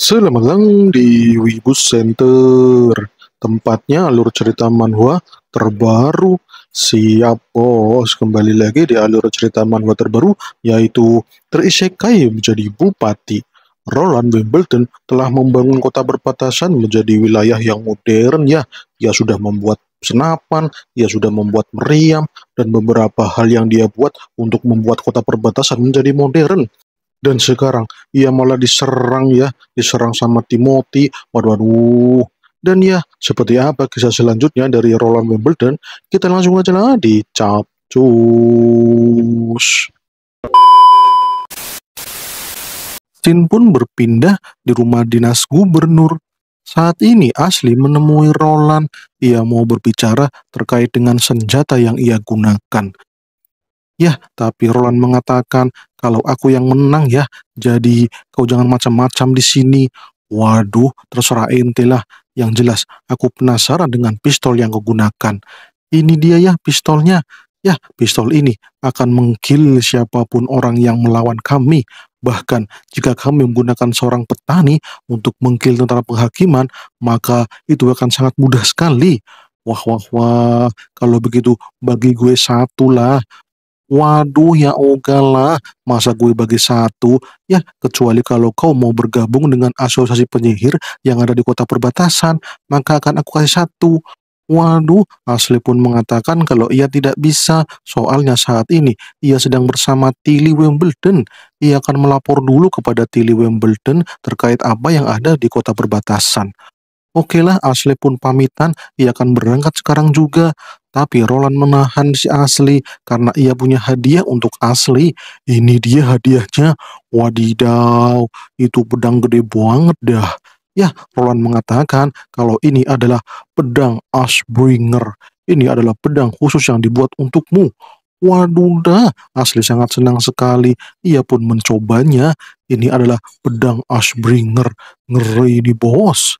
Selamat datang di Wibu Center, tempatnya alur cerita manhwa terbaru. Siap bos, kembali lagi di alur cerita manhwa terbaru, yaitu Terisekai menjadi bupati. Roland Wimbledon telah membangun kota perbatasan menjadi wilayah yang modern ya. Dia sudah membuat senapan, dia sudah membuat meriam, dan beberapa hal yang dia buat untuk membuat kota perbatasan menjadi modern. Dan sekarang ia malah diserang ya, diserang sama Timothy. Waduh, waduh. Dan ya, seperti apa kisah selanjutnya dari Roland Wimbledon, kita langsung aja lah di Capcus. Tin pun berpindah di rumah dinas gubernur. Saat ini Asli menemui Roland. Ia mau berbicara terkait dengan senjata yang ia gunakan. Ya, tapi Roland mengatakan kalau aku yang menang ya, jadi kau jangan macam-macam di sini. Waduh, terserah ente lah. Yang jelas, aku penasaran dengan pistol yang kau gunakan. Ini dia ya pistolnya. Ya, pistol ini akan mengkill siapapun orang yang melawan kami. Bahkan jika kami menggunakan seorang petani untuk mengkill tentara penghakiman, maka itu akan sangat mudah sekali. Wah, wah, wah, kalau begitu bagi gue satu lah. Waduh ya ogalah, masa gue bagi satu? Ya, kecuali kalau kau mau bergabung dengan asosiasi penyihir yang ada di kota perbatasan, maka akan aku kasih satu. Waduh, Asli pun mengatakan kalau ia tidak bisa, soalnya saat ini ia sedang bersama Tilly Wimbledon. Ia akan melapor dulu kepada Tilly Wimbledon terkait apa yang ada di kota perbatasan. Oke lah, Ashley pun pamitan, ia akan berangkat sekarang juga. Tapi Roland menahan si Asli karena ia punya hadiah untuk Asli. Ini dia hadiahnya. Wadidaw, itu pedang gede banget dah. Ya, Roland mengatakan kalau ini adalah pedang Ashbringer. Ini adalah pedang khusus yang dibuat untukmu. Waduh dah, Asli sangat senang sekali. Ia pun mencobanya. Ini adalah pedang Ashbringer. Ngeri di bos.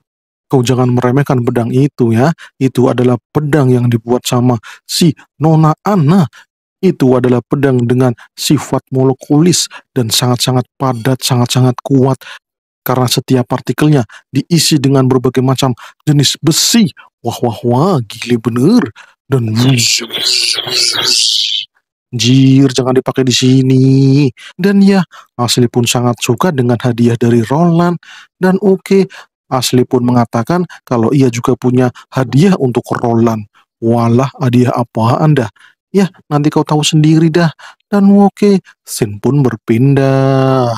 Kau jangan meremehkan pedang itu ya. Itu adalah pedang yang dibuat sama si Nona Anna. Itu adalah pedang dengan sifat molekulis dan sangat-sangat padat, sangat-sangat kuat. Karena setiap partikelnya diisi dengan berbagai macam jenis besi. Wah, wah, wah, gili bener. Dan Jir, jangan dipakai di sini. Dan ya, Asli pun sangat suka dengan hadiah dari Roland. Dan oke, okay, Asli pun mengatakan kalau ia juga punya hadiah untuk Roland. Walah hadiah apa Anda? Ya, nanti kau tahu sendiri dah. Dan oke, Sin pun berpindah.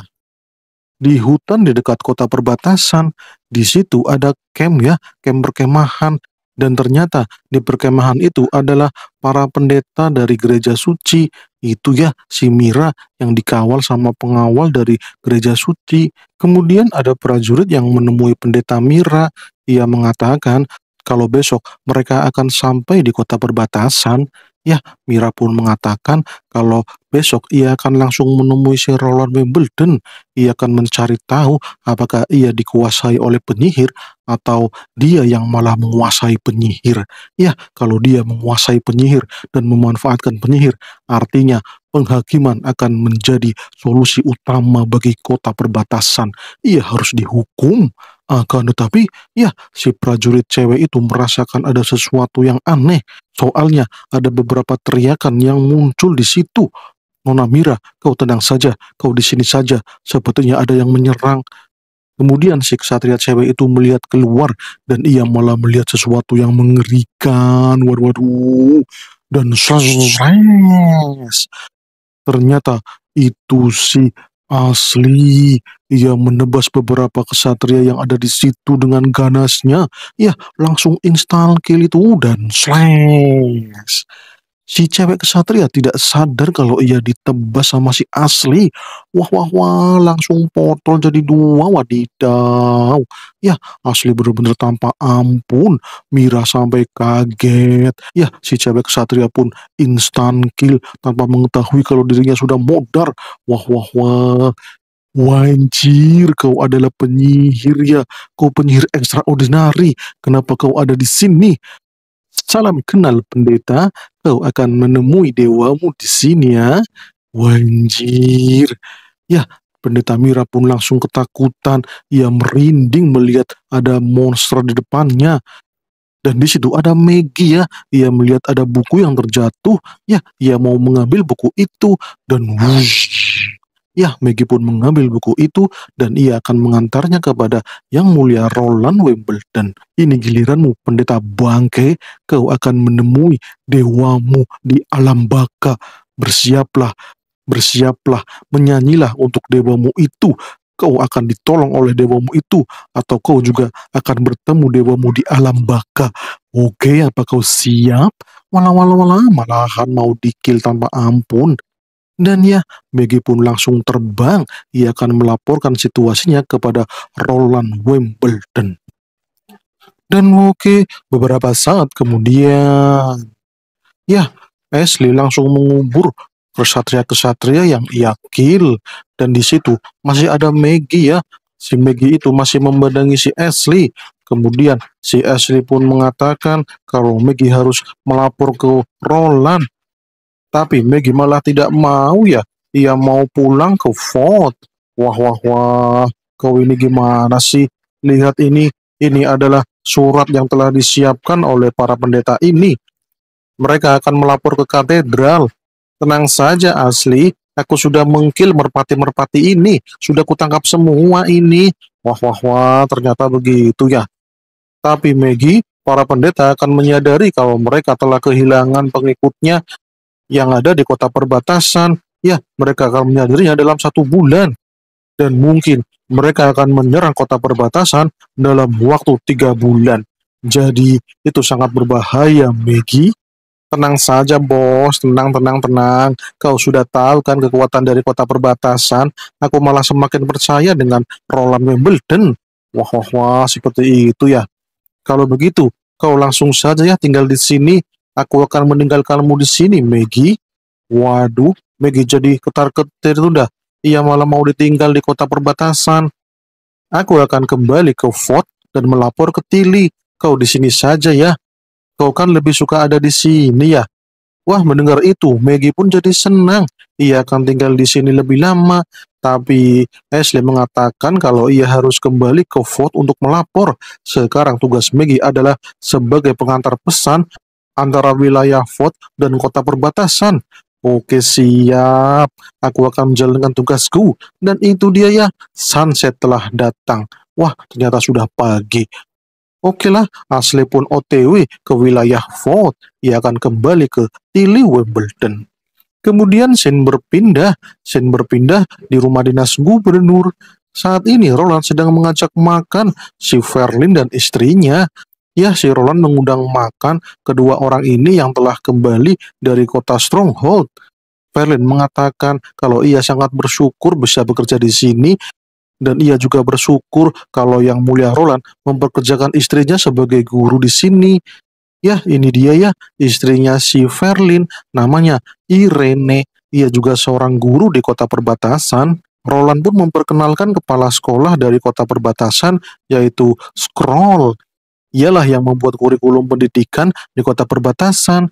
Di hutan di dekat kota perbatasan, di situ ada camp ya, camp berkemahan dan ternyata di perkemahan itu adalah para pendeta dari gereja suci. Itu ya si Mira yang dikawal sama pengawal dari gereja suci. Kemudian ada prajurit yang menemui pendeta Mira. Ia mengatakan kalau besok mereka akan sampai di kota perbatasan. Ya, Mira pun mengatakan kalau besok ia akan langsung menemui Sir Roland Wimbledon. Ia akan mencari tahu apakah ia dikuasai oleh penyihir atau dia yang malah menguasai penyihir. Ya, kalau dia menguasai penyihir dan memanfaatkan penyihir, artinya penghakiman akan menjadi solusi utama bagi kota perbatasan. Ia harus dihukum. Akan tetapi, ya, si prajurit cewek itu merasakan ada sesuatu yang aneh. Soalnya ada beberapa teriakan yang muncul di situ. Nona Mira, kau tenang saja, kau di sini saja. Sepertinya ada yang menyerang. Kemudian si kesatria cewek itu melihat keluar dan ia malah melihat sesuatu yang mengerikan. Waduh, waduh. Dan sres. Ternyata itu si Asli, ia menebas beberapa kesatria yang ada di situ dengan ganasnya. Ya, langsung install kill itu uh, dan slash. Si cewek kesatria tidak sadar kalau ia ditebas sama si asli. Wah, wah, wah, langsung potong jadi dua, wadidaw. Ya, asli bener-bener tanpa ampun. Mira sampai kaget. Ya, si cewek kesatria pun instan kill tanpa mengetahui kalau dirinya sudah modar. Wah, wah, wah. Wanjir, kau adalah penyihir ya. Kau penyihir ekstraordinari. Kenapa kau ada di sini? Salam kenal pendeta, kau akan menemui dewamu di sini ya. Wanjir. Ya, pendeta Mira pun langsung ketakutan. Ia merinding melihat ada monster di depannya. Dan di situ ada Maggie ya. Ia melihat ada buku yang terjatuh. Ya, ia mau mengambil buku itu. Dan wush, Ya, Maggie pun mengambil buku itu dan ia akan mengantarnya kepada Yang Mulia Roland Wimbledon. Ini giliranmu, pendeta bangke. Kau akan menemui dewamu di alam baka. Bersiaplah, bersiaplah, menyanyilah untuk dewamu itu. Kau akan ditolong oleh dewamu itu, atau kau juga akan bertemu dewamu di alam baka. Oke, apa kau siap? Walau-walau malahan mau dikil tanpa ampun. Dan ya, Maggie pun langsung terbang. Ia akan melaporkan situasinya kepada Roland Wimbledon. Dan okay, beberapa saat kemudian. Ya, Ashley langsung mengubur kesatria-kesatria yang ia kill. Dan di situ masih ada Maggie ya. Si Maggie itu masih membadangi si Ashley. Kemudian si Ashley pun mengatakan kalau Maggie harus melapor ke Roland tapi Maggie malah tidak mau ya. Ia mau pulang ke Fort. Wah, wah, wah. Kau ini gimana sih? Lihat ini. Ini adalah surat yang telah disiapkan oleh para pendeta ini. Mereka akan melapor ke katedral. Tenang saja, Asli. Aku sudah mengkil merpati-merpati ini. Sudah kutangkap semua ini. Wah, wah, wah, ternyata begitu ya. Tapi Maggie, para pendeta akan menyadari kalau mereka telah kehilangan pengikutnya yang ada di kota perbatasan, ya mereka akan menyadarinya dalam satu bulan. Dan mungkin mereka akan menyerang kota perbatasan dalam waktu tiga bulan. Jadi itu sangat berbahaya, Megi. Tenang saja, bos. Tenang, tenang, tenang. Kau sudah tahu kan kekuatan dari kota perbatasan. Aku malah semakin percaya dengan Roland Wimbledon. Wah, wah, wah, seperti itu ya. Kalau begitu, kau langsung saja ya tinggal di sini Aku akan meninggalkanmu di sini, Megi. Waduh, Megi jadi ketar-ketir dah. Ia malah mau ditinggal di kota perbatasan. Aku akan kembali ke Fort dan melapor ke Tilly. Kau di sini saja ya. Kau kan lebih suka ada di sini ya. Wah, mendengar itu, Megi pun jadi senang. Ia akan tinggal di sini lebih lama. Tapi Ashley mengatakan kalau ia harus kembali ke Fort untuk melapor. Sekarang tugas Megi adalah sebagai pengantar pesan antara wilayah fort dan kota perbatasan. Oke siap, aku akan menjalankan tugasku. Dan itu dia ya, sunset telah datang. Wah, ternyata sudah pagi. Oke lah, Asli pun OTW ke wilayah Fort. Ia akan kembali ke Tilly Wimbledon. Kemudian Shane berpindah. Shane berpindah di rumah dinas gubernur. Saat ini Roland sedang mengajak makan si Verlin dan istrinya. Ya, si Roland mengundang makan kedua orang ini yang telah kembali dari kota Stronghold. Verlin mengatakan kalau ia sangat bersyukur bisa bekerja di sini dan ia juga bersyukur kalau yang mulia Roland memperkerjakan istrinya sebagai guru di sini. Ya, ini dia ya, istrinya si Verlin, namanya Irene. Ia juga seorang guru di kota perbatasan. Roland pun memperkenalkan kepala sekolah dari kota perbatasan, yaitu Scroll. Ialah yang membuat kurikulum pendidikan di kota perbatasan.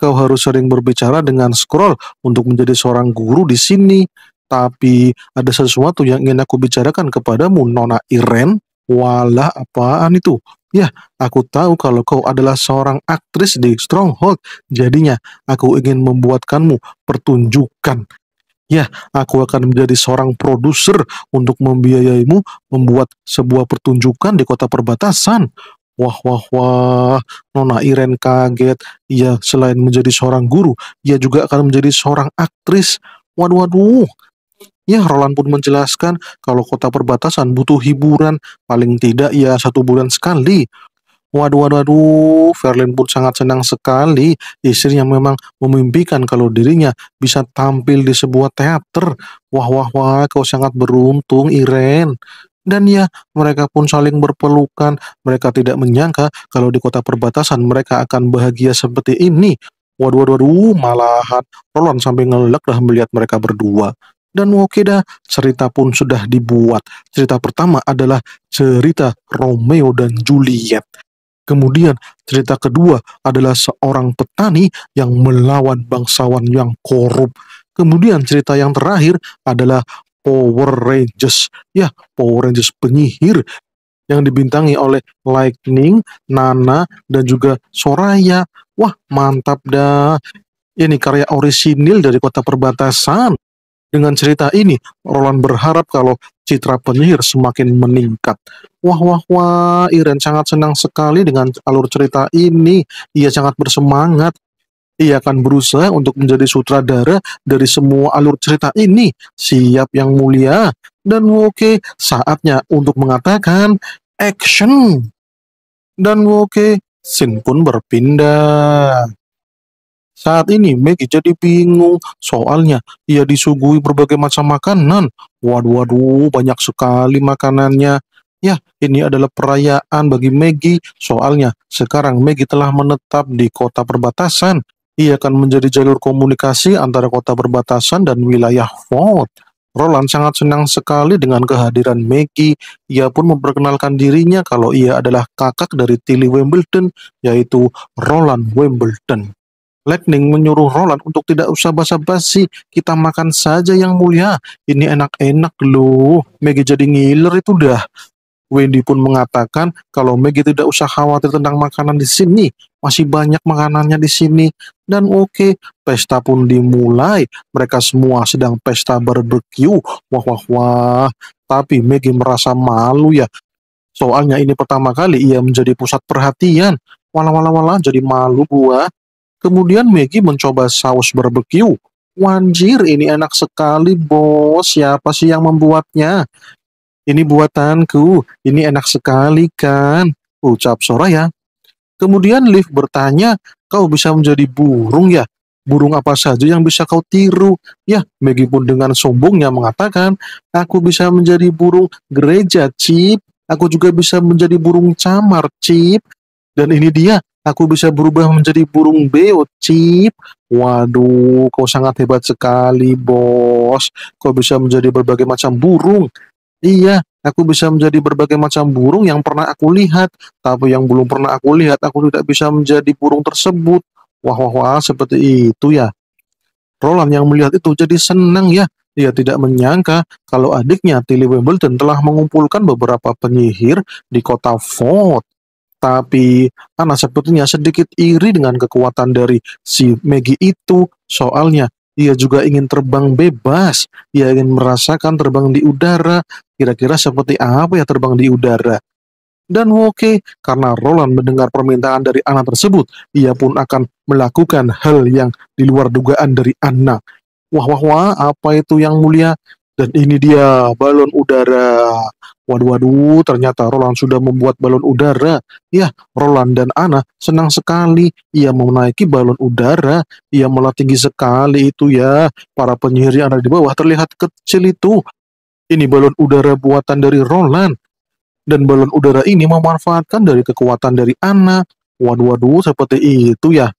Kau harus sering berbicara dengan scroll untuk menjadi seorang guru di sini. Tapi ada sesuatu yang ingin aku bicarakan kepadamu, Nona Iren. Walah, apaan itu? Ya, aku tahu kalau kau adalah seorang aktris di Stronghold. Jadinya, aku ingin membuatkanmu pertunjukan. Ya, aku akan menjadi seorang produser untuk membiayaimu membuat sebuah pertunjukan di kota perbatasan. Wah, wah, wah, Nona Iren kaget. Ia selain menjadi seorang guru, ia juga akan menjadi seorang aktris. Waduh, waduh. Ya, Roland pun menjelaskan kalau kota perbatasan butuh hiburan, paling tidak ya satu bulan sekali. Waduh, waduh, waduh, Verlin pun sangat senang sekali istrinya memang memimpikan kalau dirinya bisa tampil di sebuah teater. Wah, wah, wah, kau sangat beruntung, Iren. Dan ya, mereka pun saling berpelukan. Mereka tidak menyangka kalau di kota perbatasan mereka akan bahagia seperti ini. Waduh, waduh, waduh, malahan Roland sampai ngelek dah melihat mereka berdua. Dan oke dah, cerita pun sudah dibuat. Cerita pertama adalah cerita Romeo dan Juliet. Kemudian cerita kedua adalah seorang petani yang melawan bangsawan yang korup. Kemudian cerita yang terakhir adalah Power Rangers. Ya, Power Rangers penyihir yang dibintangi oleh Lightning, Nana, dan juga Soraya. Wah, mantap dah. Ini karya orisinil dari kota perbatasan. Dengan cerita ini, Roland berharap kalau citra penyihir semakin meningkat. Wah, wah, wah, Iren sangat senang sekali dengan alur cerita ini. Ia sangat bersemangat ia akan berusaha untuk menjadi sutradara dari semua alur cerita ini. Siap yang mulia. Dan Woke saatnya untuk mengatakan action. Dan Woke Sin pun berpindah. Saat ini Meggy jadi bingung, soalnya ia disuguhi berbagai macam makanan. Waduh, waduh, banyak sekali makanannya. Ya, ini adalah perayaan bagi Maggie, soalnya sekarang Maggie telah menetap di kota perbatasan. Ia akan menjadi jalur komunikasi antara kota perbatasan dan wilayah Fort. Roland sangat senang sekali dengan kehadiran Maggie. Ia pun memperkenalkan dirinya kalau ia adalah kakak dari Tilly Wimbledon, yaitu Roland Wimbledon. Lightning menyuruh Roland untuk tidak usah basa-basi, kita makan saja yang mulia. Ini enak-enak loh. Maggie jadi ngiler itu dah. Wendy pun mengatakan kalau Maggie tidak usah khawatir tentang makanan di sini, masih banyak makanannya di sini. Dan oke, okay, pesta pun dimulai. Mereka semua sedang pesta barbecue. Wah wah wah. Tapi Maggie merasa malu ya. Soalnya ini pertama kali ia menjadi pusat perhatian. Walah walah walah jadi malu gua. Kemudian Maggie mencoba saus barbecue. Wanjir, ini enak sekali, bos. Siapa sih yang membuatnya? Ini buatanku, ini enak sekali kan? Ucap Soraya. Kemudian Liv bertanya, kau bisa menjadi burung ya? burung apa saja yang bisa kau tiru. Ya, Maggie pun dengan sombongnya mengatakan, aku bisa menjadi burung gereja, Cip. Aku juga bisa menjadi burung camar, Cip. Dan ini dia, aku bisa berubah menjadi burung beo, Cip. Waduh, kau sangat hebat sekali, bos. Kau bisa menjadi berbagai macam burung. Iya, aku bisa menjadi berbagai macam burung yang pernah aku lihat, tapi yang belum pernah aku lihat, aku tidak bisa menjadi burung tersebut. Wah, wah, wah, seperti itu ya. Roland yang melihat itu jadi senang ya. Ia tidak menyangka kalau adiknya Tilly Wimbledon telah mengumpulkan beberapa penyihir di kota Ford. Tapi anak sepertinya sedikit iri dengan kekuatan dari si Maggie itu. Soalnya ia juga ingin terbang bebas. Ia ingin merasakan terbang di udara. Kira-kira seperti apa ya terbang di udara? Dan Woke, karena Roland mendengar permintaan dari Anna tersebut, ia pun akan melakukan hal yang di luar dugaan dari Anna. Wah, wah, wah, apa itu yang mulia? Dan ini dia balon udara. Waduh, waduh, ternyata Roland sudah membuat balon udara. Ya, Roland dan Ana senang sekali. Ia menaiki balon udara. Ia malah tinggi sekali itu ya. Para penyihir yang ada di bawah terlihat kecil itu. Ini balon udara buatan dari Roland. Dan balon udara ini memanfaatkan dari kekuatan dari Ana. Waduh, waduh, seperti itu ya.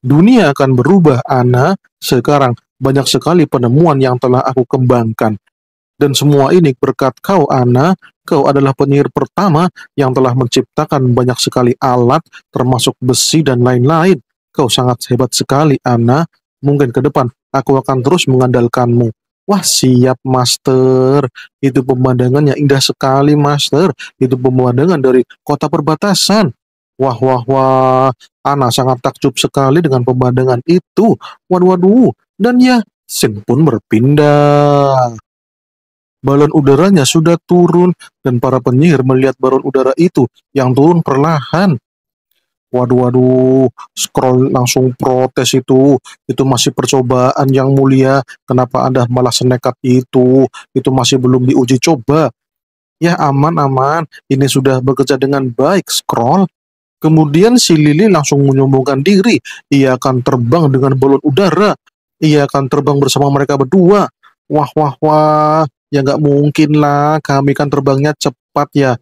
Dunia akan berubah, Ana. Sekarang banyak sekali penemuan yang telah aku kembangkan. Dan semua ini berkat kau, Ana, kau adalah penyihir pertama yang telah menciptakan banyak sekali alat, termasuk besi dan lain-lain. Kau sangat hebat sekali, Ana. Mungkin ke depan aku akan terus mengandalkanmu. Wah siap master, itu pemandangannya indah sekali master, itu pemandangan dari kota perbatasan. Wah wah wah, Ana sangat takjub sekali dengan pemandangan itu. Waduh waduh, dan ya, Sing pun berpindah. Balon udaranya sudah turun dan para penyihir melihat balon udara itu yang turun perlahan. Waduh, waduh, scroll langsung protes itu. Itu masih percobaan yang mulia. Kenapa Anda malah senekat itu? Itu masih belum diuji coba. Ya aman, aman. Ini sudah bekerja dengan baik, scroll. Kemudian si Lili langsung menyombongkan diri. Ia akan terbang dengan balon udara ia akan terbang bersama mereka berdua. Wah, wah, wah, ya nggak mungkin lah, kami kan terbangnya cepat ya.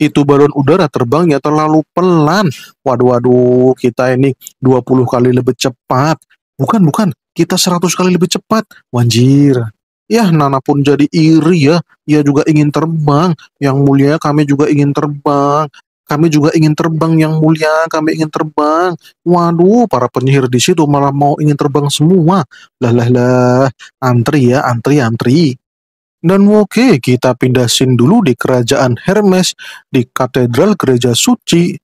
Itu balon udara terbangnya terlalu pelan. Waduh, waduh, kita ini 20 kali lebih cepat. Bukan, bukan, kita 100 kali lebih cepat. Wanjir. Ya, Nana pun jadi iri ya. Ia juga ingin terbang. Yang mulia, kami juga ingin terbang. Kami juga ingin terbang yang mulia, kami ingin terbang. Waduh, para penyihir di situ malah mau ingin terbang semua. Lah lah lah, antri ya, antri, antri. Dan oke, kita pindah scene dulu di kerajaan Hermes, di katedral gereja suci,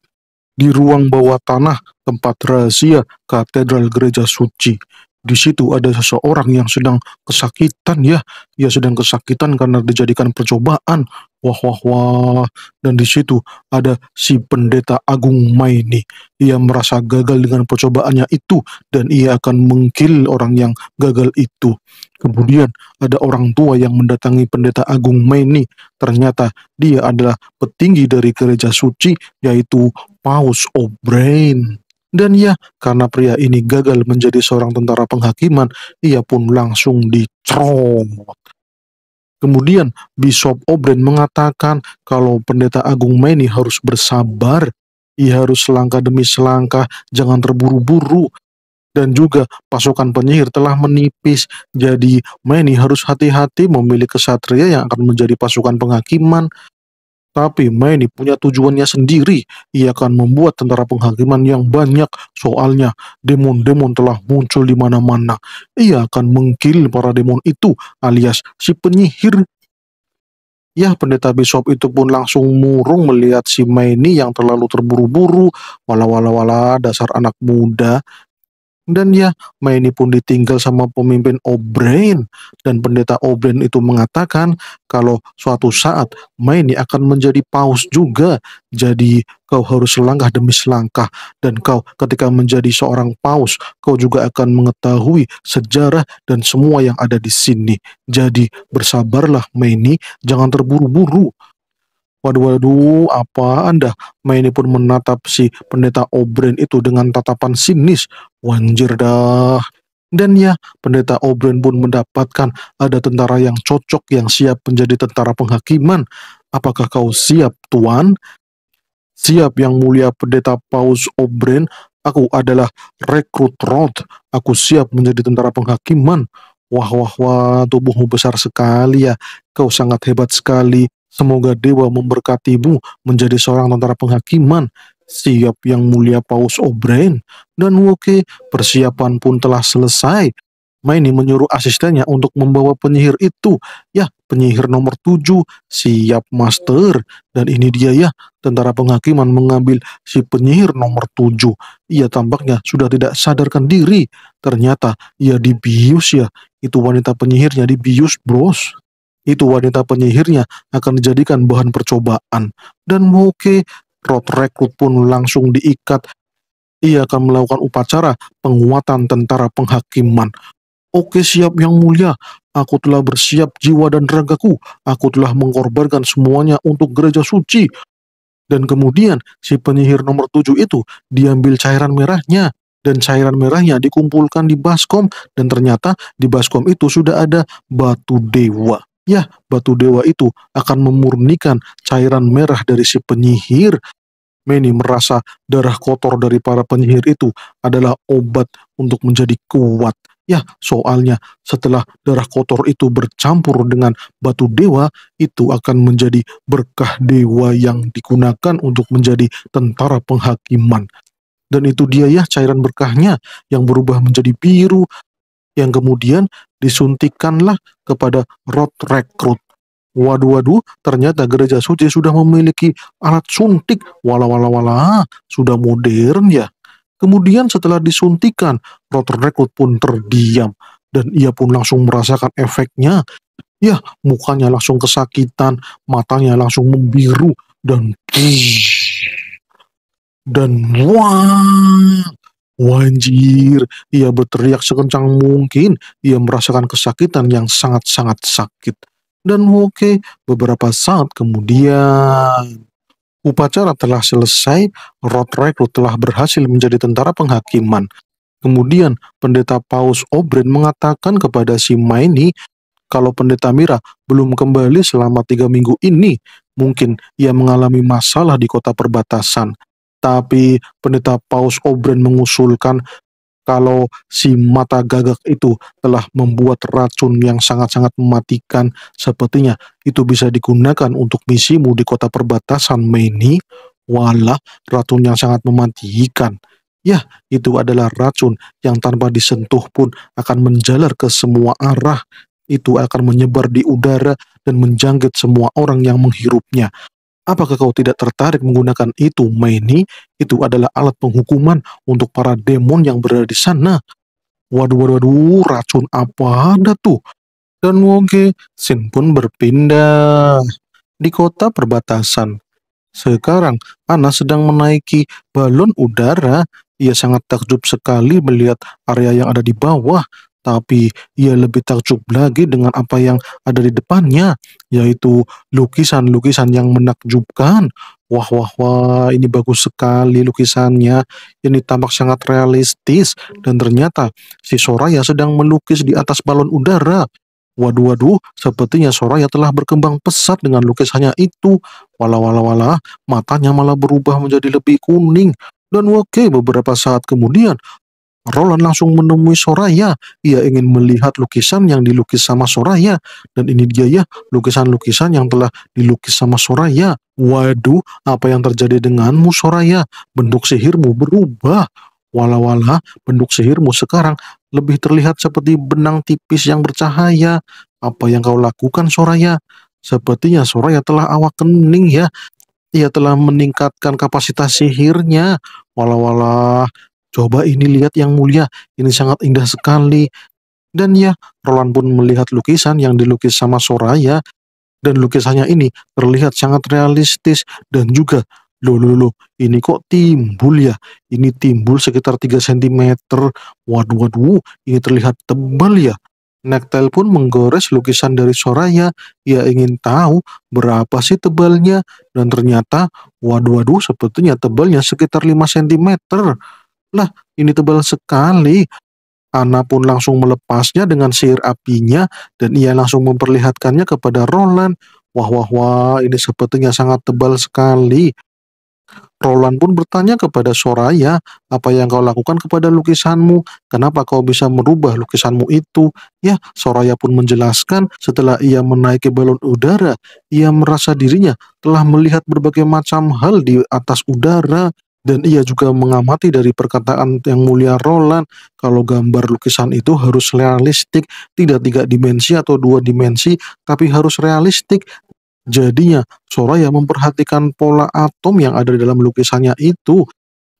di ruang bawah tanah, tempat rahasia katedral gereja suci di situ ada seseorang yang sedang kesakitan ya ia sedang kesakitan karena dijadikan percobaan Wah, wah, wah. Dan di situ ada si pendeta Agung Maini. Ia merasa gagal dengan percobaannya itu dan ia akan mengkil orang yang gagal itu. Kemudian ada orang tua yang mendatangi pendeta Agung Maini. Ternyata dia adalah petinggi dari gereja suci yaitu Paus O'Brien. Dan ya, karena pria ini gagal menjadi seorang tentara penghakiman, ia pun langsung dicerot. Kemudian Bishop Obren mengatakan kalau pendeta Agung Meni harus bersabar, ia harus selangkah demi selangkah, jangan terburu-buru. Dan juga pasukan penyihir telah menipis, jadi Meni harus hati-hati memilih kesatria yang akan menjadi pasukan penghakiman. Tapi Manny punya tujuannya sendiri. Ia akan membuat tentara penghakiman yang banyak. Soalnya demon-demon telah muncul di mana-mana. Ia akan mengkil para demon itu alias si penyihir. Ya, pendeta Bishop itu pun langsung murung melihat si Manny yang terlalu terburu-buru. Wala-wala-wala, dasar anak muda. Dan ya, Maini pun ditinggal sama pemimpin O'Brien. Dan pendeta O'Brien itu mengatakan kalau suatu saat Maini akan menjadi paus juga. Jadi kau harus selangkah demi selangkah. Dan kau ketika menjadi seorang paus, kau juga akan mengetahui sejarah dan semua yang ada di sini. Jadi bersabarlah Maini, jangan terburu-buru. Waduh, waduh, apa Anda? Maini pun menatap si pendeta Obren itu dengan tatapan sinis. Wanjir dah. Dan ya, pendeta Obren pun mendapatkan ada tentara yang cocok yang siap menjadi tentara penghakiman. Apakah kau siap, Tuan? Siap yang mulia pendeta Paus Obren, aku adalah rekrut Roth. Aku siap menjadi tentara penghakiman. Wah, wah, wah, tubuhmu besar sekali ya. Kau sangat hebat sekali. Semoga Dewa memberkatimu menjadi seorang tentara penghakiman. Siap yang mulia Paus O'Brien dan Woke, persiapan pun telah selesai. Maini menyuruh asistennya untuk membawa penyihir itu. Ya, penyihir nomor tujuh. siap master. Dan ini dia ya, tentara penghakiman mengambil si penyihir nomor tujuh. Ia tampaknya sudah tidak sadarkan diri. Ternyata ia dibius ya, itu wanita penyihirnya dibius bros itu wanita penyihirnya akan dijadikan bahan percobaan. Dan Moke, Rod Rekrut pun langsung diikat. Ia akan melakukan upacara penguatan tentara penghakiman. Oke siap yang mulia, aku telah bersiap jiwa dan ragaku. Aku telah mengorbankan semuanya untuk gereja suci. Dan kemudian si penyihir nomor tujuh itu diambil cairan merahnya dan cairan merahnya dikumpulkan di baskom dan ternyata di baskom itu sudah ada batu dewa. Ya, batu dewa itu akan memurnikan cairan merah dari si penyihir. Meni merasa darah kotor dari para penyihir itu adalah obat untuk menjadi kuat. Ya, soalnya setelah darah kotor itu bercampur dengan batu dewa, itu akan menjadi berkah dewa yang digunakan untuk menjadi tentara penghakiman. Dan itu dia ya cairan berkahnya yang berubah menjadi biru yang kemudian disuntikanlah kepada rot rekrut. Waduh-waduh, ternyata gereja suci sudah memiliki alat suntik. Wala-wala-wala, sudah modern ya. Kemudian setelah disuntikan, rot rekrut pun terdiam. Dan ia pun langsung merasakan efeknya. Ya, mukanya langsung kesakitan, matanya langsung membiru, dan dan wah Wanjir, ia berteriak sekencang mungkin. Ia merasakan kesakitan yang sangat-sangat sakit. Dan oke, beberapa saat kemudian. Upacara telah selesai, Rod Rekrut telah berhasil menjadi tentara penghakiman. Kemudian pendeta Paus Obrin mengatakan kepada si Maini kalau pendeta Mira belum kembali selama tiga minggu ini, mungkin ia mengalami masalah di kota perbatasan. Tapi pendeta Paus Obren mengusulkan kalau si mata gagak itu telah membuat racun yang sangat-sangat mematikan, sepertinya itu bisa digunakan untuk misimu di kota perbatasan Meni, walah racun yang sangat mematikan. Ya, itu adalah racun yang tanpa disentuh pun akan menjalar ke semua arah. Itu akan menyebar di udara dan menjangkit semua orang yang menghirupnya. Apakah kau tidak tertarik menggunakan itu, Maini? Itu adalah alat penghukuman untuk para demon yang berada di sana. Waduh, waduh, waduh, racun apa ada tuh? Dan Woge Sin pun berpindah di kota perbatasan. Sekarang, Ana sedang menaiki balon udara. Ia sangat takjub sekali melihat area yang ada di bawah. Tapi ia lebih takjub lagi dengan apa yang ada di depannya, yaitu lukisan-lukisan yang menakjubkan. Wah, wah, wah, ini bagus sekali lukisannya. Ini tampak sangat realistis. Dan ternyata si Soraya sedang melukis di atas balon udara. Waduh, waduh, sepertinya Soraya telah berkembang pesat dengan lukisannya itu. Walau, walau, walau, matanya malah berubah menjadi lebih kuning. Dan oke, beberapa saat kemudian, Roland langsung menemui Soraya. Ia ingin melihat lukisan yang dilukis sama Soraya. Dan ini dia ya, lukisan-lukisan yang telah dilukis sama Soraya. Waduh, apa yang terjadi denganmu Soraya? Bentuk sihirmu berubah. Wala-wala, bentuk sihirmu sekarang lebih terlihat seperti benang tipis yang bercahaya. Apa yang kau lakukan Soraya? Sepertinya Soraya telah awak kening ya. Ia telah meningkatkan kapasitas sihirnya. Walau walau. Coba ini lihat yang mulia, ini sangat indah sekali. Dan ya, Roland pun melihat lukisan yang dilukis sama Soraya, dan lukisannya ini terlihat sangat realistis dan juga Loh, loh, loh, ini kok timbul ya? Ini timbul sekitar 3 cm. Waduh, waduh, ini terlihat tebal ya. Nektel pun menggores lukisan dari Soraya. Ia ingin tahu berapa sih tebalnya. Dan ternyata, waduh, waduh, sebetulnya tebalnya sekitar 5 cm. Lah, ini tebal sekali. Ana pun langsung melepasnya dengan sihir apinya dan ia langsung memperlihatkannya kepada Roland. Wah, wah, wah, ini sepertinya sangat tebal sekali. Roland pun bertanya kepada Soraya, apa yang kau lakukan kepada lukisanmu? Kenapa kau bisa merubah lukisanmu itu? Ya, Soraya pun menjelaskan setelah ia menaiki balon udara, ia merasa dirinya telah melihat berbagai macam hal di atas udara dan ia juga mengamati dari perkataan yang mulia Roland kalau gambar lukisan itu harus realistik, tidak tiga dimensi atau dua dimensi, tapi harus realistik. Jadinya, Soraya memperhatikan pola atom yang ada di dalam lukisannya itu.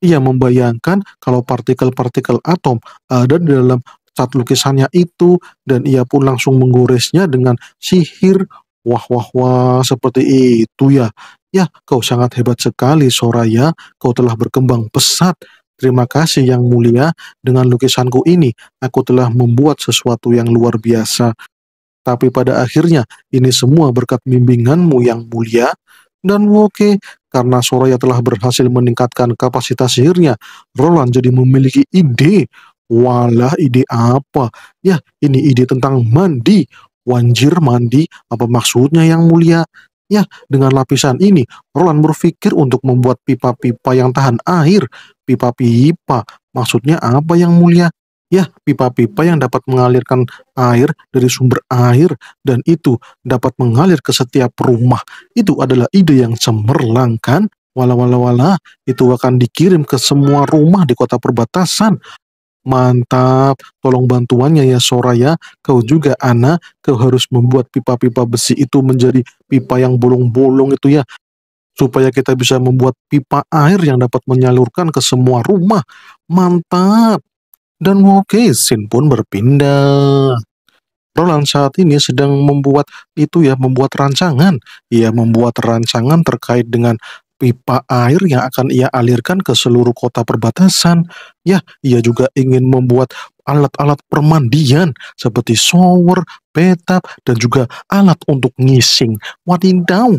Ia membayangkan kalau partikel-partikel atom ada di dalam cat lukisannya itu dan ia pun langsung menggoresnya dengan sihir Wah, wah, wah, seperti itu ya. Ya, kau sangat hebat sekali, Soraya. Kau telah berkembang pesat. Terima kasih yang mulia. Dengan lukisanku ini, aku telah membuat sesuatu yang luar biasa. Tapi pada akhirnya, ini semua berkat bimbinganmu yang mulia. Dan oke, karena Soraya telah berhasil meningkatkan kapasitas sihirnya, Roland jadi memiliki ide. Walah ide apa? Ya, ini ide tentang mandi. Wanjir mandi, apa maksudnya yang mulia? Ya, dengan lapisan ini, Roland berpikir untuk membuat pipa-pipa yang tahan air. Pipa-pipa, maksudnya apa yang mulia? Ya, pipa-pipa yang dapat mengalirkan air dari sumber air dan itu dapat mengalir ke setiap rumah. Itu adalah ide yang cemerlang kan? walau wala wala, itu akan dikirim ke semua rumah di kota perbatasan. Mantap, tolong bantuannya ya Soraya. Kau juga Ana, kau harus membuat pipa-pipa besi itu menjadi pipa yang bolong-bolong itu ya. Supaya kita bisa membuat pipa air yang dapat menyalurkan ke semua rumah. Mantap. Dan oke, Sin pun berpindah. Roland saat ini sedang membuat itu ya, membuat rancangan. Ia membuat rancangan terkait dengan pipa air yang akan ia alirkan ke seluruh kota perbatasan. Ya, ia juga ingin membuat alat-alat permandian seperti shower, bathtub, dan juga alat untuk ngising. Wadidaw,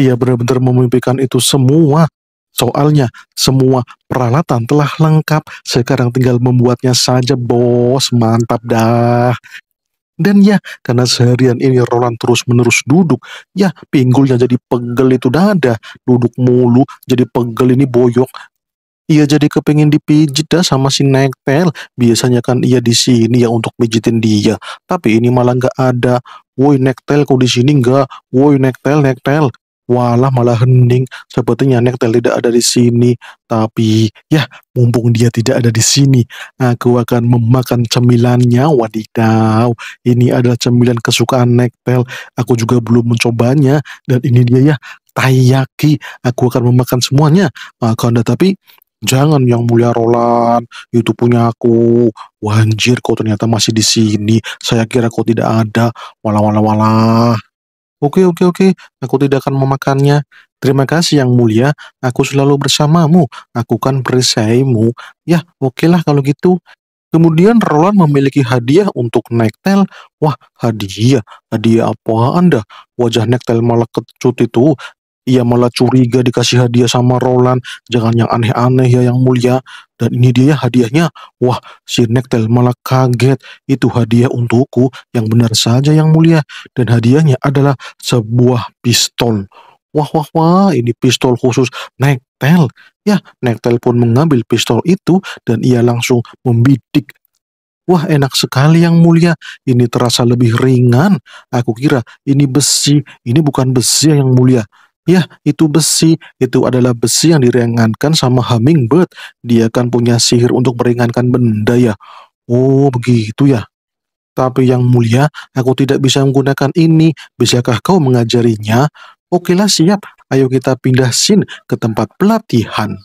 ia benar-benar memimpikan itu semua. Soalnya, semua peralatan telah lengkap, sekarang tinggal membuatnya saja bos, mantap dah. Dan ya, karena seharian ini Roland terus-menerus duduk, ya pinggulnya jadi pegel itu dada, duduk mulu, jadi pegel ini boyok. Ia jadi kepingin dipijit dah sama si Nektel. Biasanya kan ia di sini ya untuk pijitin dia. Tapi ini malah nggak ada. Woi Nektel kau di sini nggak? Woi Nektel, Nektel. Walah malah hening, sepertinya Nektel tidak ada di sini. Tapi ya, mumpung dia tidak ada di sini, aku akan memakan cemilannya. Wadidaw, ini adalah cemilan kesukaan Nektel. Aku juga belum mencobanya. Dan ini dia ya, taiyaki. Aku akan memakan semuanya. Akan tapi Jangan yang mulia Roland, itu punya aku. Wanjir, kau ternyata masih di sini. Saya kira kau tidak ada. Walah, walah, walah. Oke, oke, oke, aku tidak akan memakannya. Terima kasih yang mulia, aku selalu bersamamu, aku kan perisaimu. Ya, lah kalau gitu. Kemudian Roland memiliki hadiah untuk Nektel. Wah, hadiah. Hadiah apa anda? Wajah Nektel malah kecut itu. Ia malah curiga dikasih hadiah sama Roland. Jangan yang aneh-aneh ya yang mulia. Dan ini dia ya hadiahnya. Wah, si Nektel malah kaget. Itu hadiah untukku. Yang benar saja yang mulia. Dan hadiahnya adalah sebuah pistol. Wah, wah, wah, ini pistol khusus Nektel. Ya, Nektel pun mengambil pistol itu dan ia langsung membidik Wah enak sekali yang mulia, ini terasa lebih ringan. Aku kira ini besi, ini bukan besi yang mulia. Ya, itu besi. Itu adalah besi yang diringankan sama hummingbird. Dia kan punya sihir untuk meringankan benda ya. Oh, begitu ya. Tapi yang mulia, aku tidak bisa menggunakan ini. Bisakah kau mengajarinya? Oke lah, siap, ayo kita pindah sin ke tempat pelatihan.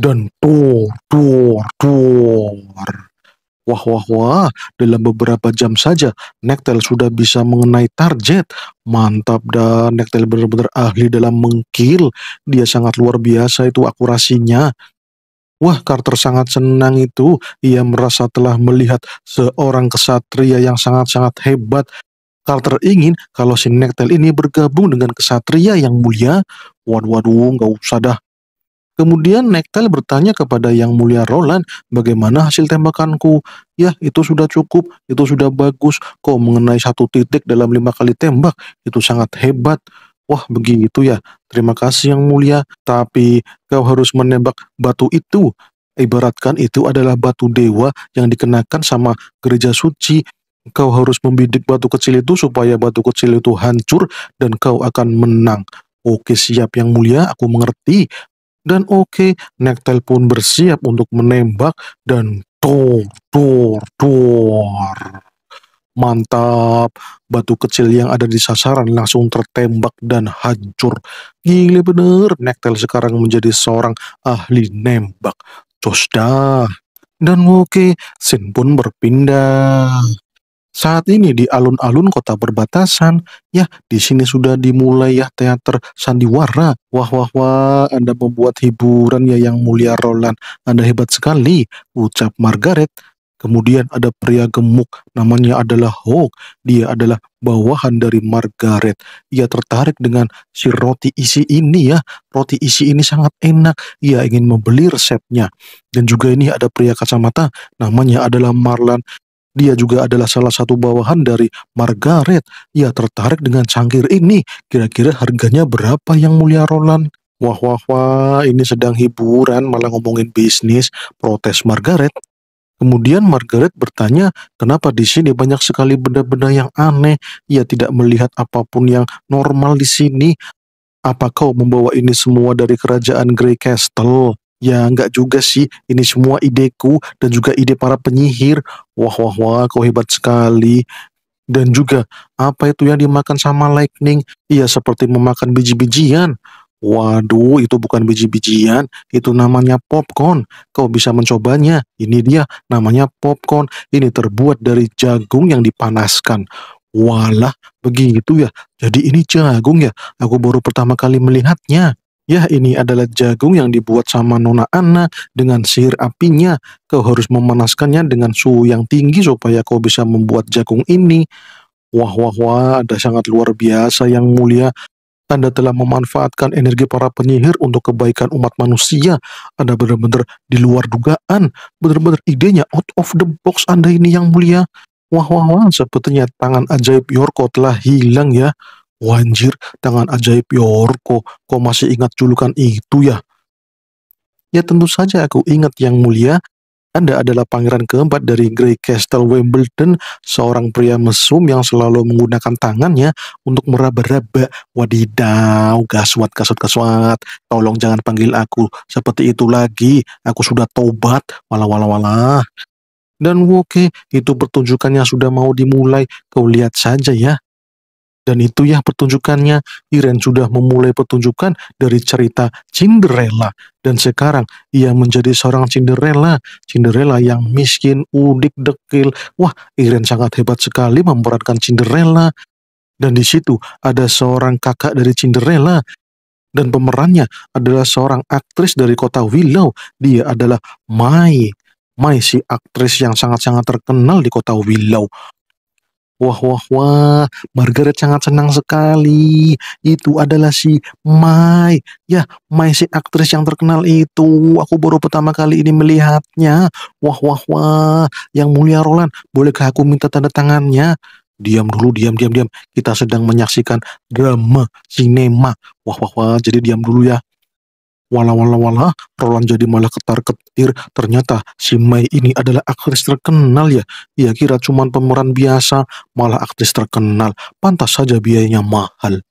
Dan tuh, tuh, tuh. Wah, wah, wah, dalam beberapa jam saja Nektel sudah bisa mengenai target. Mantap dah, Nektel benar-benar ahli dalam mengkil. Dia sangat luar biasa itu akurasinya. Wah, Carter sangat senang itu. Ia merasa telah melihat seorang kesatria yang sangat-sangat hebat. Carter ingin kalau si Nektel ini bergabung dengan kesatria yang mulia. Waduh, waduh, nggak usah dah. Kemudian Nektal bertanya kepada yang mulia Roland, bagaimana hasil tembakanku? Ya, itu sudah cukup, itu sudah bagus. Kau mengenai satu titik dalam lima kali tembak, itu sangat hebat. Wah, begitu ya. Terima kasih yang mulia. Tapi kau harus menembak batu itu. Ibaratkan itu adalah batu dewa yang dikenakan sama gereja suci. Kau harus membidik batu kecil itu supaya batu kecil itu hancur dan kau akan menang. Oke siap yang mulia, aku mengerti dan oke, okay, Nektel pun bersiap untuk menembak dan dor, dor, dor. Mantap, batu kecil yang ada di sasaran langsung tertembak dan hancur. Gila bener, Nektel sekarang menjadi seorang ahli nembak. Jos dah. Dan oke, okay, Sin pun berpindah. Saat ini di alun-alun kota perbatasan, ya di sini sudah dimulai ya teater sandiwara. Wah wah wah, Anda membuat hiburan ya yang mulia Roland. Anda hebat sekali, ucap Margaret. Kemudian ada pria gemuk, namanya adalah Hulk Dia adalah bawahan dari Margaret. Ia tertarik dengan si roti isi ini ya. Roti isi ini sangat enak. Ia ingin membeli resepnya. Dan juga ini ada pria kacamata, namanya adalah Marlan. Dia juga adalah salah satu bawahan dari Margaret. Ia tertarik dengan cangkir ini. Kira-kira harganya berapa yang mulia Roland? Wah wah wah, ini sedang hiburan malah ngomongin bisnis, protes Margaret. Kemudian Margaret bertanya, kenapa di sini banyak sekali benda-benda yang aneh? Ia tidak melihat apapun yang normal di sini. Apa kau membawa ini semua dari kerajaan Grey Castle? Ya nggak juga sih, ini semua ideku dan juga ide para penyihir. Wah wah wah, kau hebat sekali. Dan juga apa itu yang dimakan sama lightning? Iya seperti memakan biji-bijian. Waduh, itu bukan biji-bijian, itu namanya popcorn. Kau bisa mencobanya. Ini dia, namanya popcorn. Ini terbuat dari jagung yang dipanaskan. Walah, begitu ya. Jadi ini jagung ya. Aku baru pertama kali melihatnya. Ya, ini adalah jagung yang dibuat sama Nona Anna dengan sihir apinya. Kau harus memanaskannya dengan suhu yang tinggi supaya kau bisa membuat jagung ini. Wah, wah, wah, ada sangat luar biasa yang mulia. Anda telah memanfaatkan energi para penyihir untuk kebaikan umat manusia. Anda benar-benar di luar dugaan. Benar-benar idenya out of the box Anda ini yang mulia. Wah, wah, wah, sepertinya tangan ajaib Yorko telah hilang ya. Wanjir, tangan ajaib Yorko, ya kau masih ingat julukan itu ya? Ya tentu saja aku ingat yang mulia, Anda adalah pangeran keempat dari Grey Castle Wimbledon, seorang pria mesum yang selalu menggunakan tangannya untuk meraba-raba. Wadidaw, gaswat, gaswat, gaswat. Tolong jangan panggil aku seperti itu lagi. Aku sudah tobat, walah, walah, walah. Dan oke, itu pertunjukannya sudah mau dimulai. Kau lihat saja ya, dan itu ya pertunjukannya, Iren sudah memulai pertunjukan dari cerita Cinderella. Dan sekarang ia menjadi seorang Cinderella, Cinderella yang miskin, udik, dekil. Wah, Iren sangat hebat sekali memperankan Cinderella. Dan di situ ada seorang kakak dari Cinderella dan pemerannya adalah seorang aktris dari kota Willow. Dia adalah Mai. Mai si aktris yang sangat-sangat terkenal di kota Willow. Wah, wah, wah, Margaret sangat senang sekali. Itu adalah si Mai. Ya, Mai si aktris yang terkenal itu. Aku baru pertama kali ini melihatnya. Wah, wah, wah. Yang mulia Roland, bolehkah aku minta tanda tangannya? Diam dulu, diam, diam, diam. Kita sedang menyaksikan drama, sinema. Wah, wah, wah. Jadi diam dulu ya. Wala-wala-wala, Roland jadi malah ketar-ketir. Ternyata si Mai ini adalah aktris terkenal ya. ya kira cuma pemeran biasa, malah aktris terkenal. Pantas saja biayanya mahal.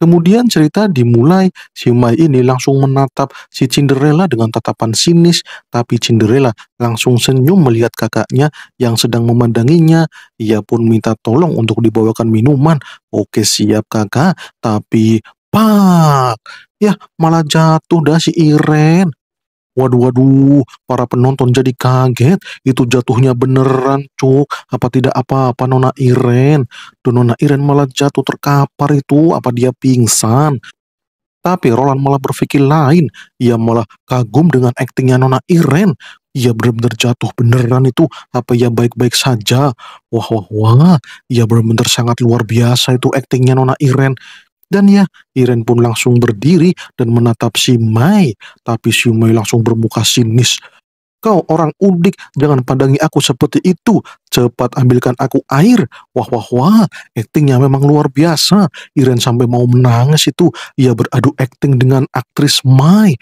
Kemudian cerita dimulai, si Mai ini langsung menatap si Cinderella dengan tatapan sinis, tapi Cinderella langsung senyum melihat kakaknya yang sedang memandanginya. Ia pun minta tolong untuk dibawakan minuman. Oke siap kakak, tapi Pak! Ya, malah jatuh dah si Iren. Waduh, waduh, para penonton jadi kaget. Itu jatuhnya beneran, Cuk. Apa tidak apa-apa Nona Iren? Tuh Nona Iren malah jatuh terkapar itu. Apa dia pingsan? Tapi Roland malah berpikir lain. Ia malah kagum dengan aktingnya Nona Iren. Ia benar-benar jatuh beneran itu. Apa ia baik-baik saja? Wah, wah, wah. Ia benar-benar sangat luar biasa itu aktingnya Nona Iren. Dan ya, Iren pun langsung berdiri dan menatap si Mai. Tapi si Mai langsung bermuka sinis. Kau orang udik, jangan pandangi aku seperti itu. Cepat ambilkan aku air. Wah, wah, wah. Aktingnya memang luar biasa. Iren sampai mau menangis itu. Ia beradu akting dengan aktris Mai.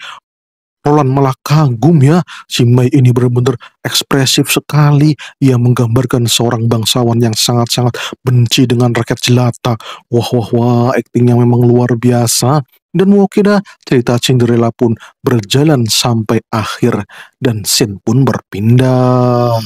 Roland malah kagum ya, si Mei ini benar-benar ekspresif sekali. Ia menggambarkan seorang bangsawan yang sangat-sangat benci dengan rakyat jelata. Wah, wah, wah, aktingnya memang luar biasa. Dan mungkin cerita Cinderella pun berjalan sampai akhir dan Sin pun berpindah.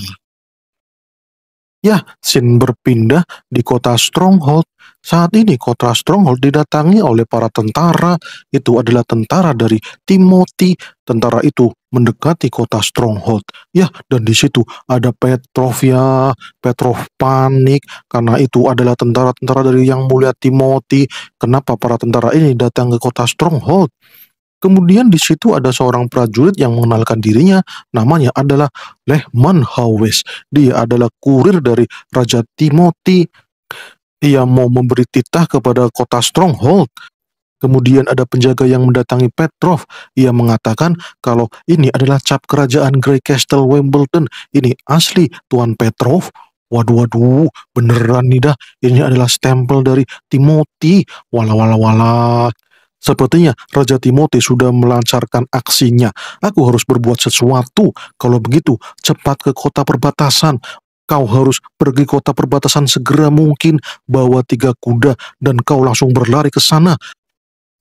Ya, Sin berpindah di kota Stronghold saat ini kota Stronghold didatangi oleh para tentara, itu adalah tentara dari Timothy. Tentara itu mendekati kota Stronghold. Ya, dan di situ ada Petrovia, Petrov panik karena itu adalah tentara-tentara dari yang mulia Timothy. Kenapa para tentara ini datang ke kota Stronghold? Kemudian di situ ada seorang prajurit yang mengenalkan dirinya, namanya adalah Lehman Hawes. Dia adalah kurir dari Raja Timothy ia mau memberi titah kepada kota Stronghold. Kemudian ada penjaga yang mendatangi Petrov. Ia mengatakan kalau ini adalah cap kerajaan Grey Castle Wimbledon. Ini asli Tuan Petrov. Waduh, waduh, beneran nih dah. Ini adalah stempel dari Timothy. Wala, wala, wala. Sepertinya Raja Timothy sudah melancarkan aksinya. Aku harus berbuat sesuatu. Kalau begitu, cepat ke kota perbatasan. Kau harus pergi kota perbatasan segera mungkin, bawa tiga kuda, dan kau langsung berlari ke sana.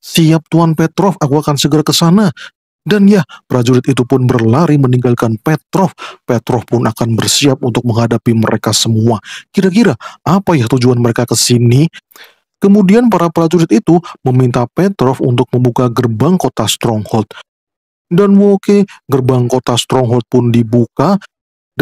Siap Tuan Petrov, aku akan segera ke sana. Dan ya, prajurit itu pun berlari meninggalkan Petrov. Petrov pun akan bersiap untuk menghadapi mereka semua. Kira-kira apa ya tujuan mereka ke sini? Kemudian para prajurit itu meminta Petrov untuk membuka gerbang kota Stronghold. Dan oke, gerbang kota Stronghold pun dibuka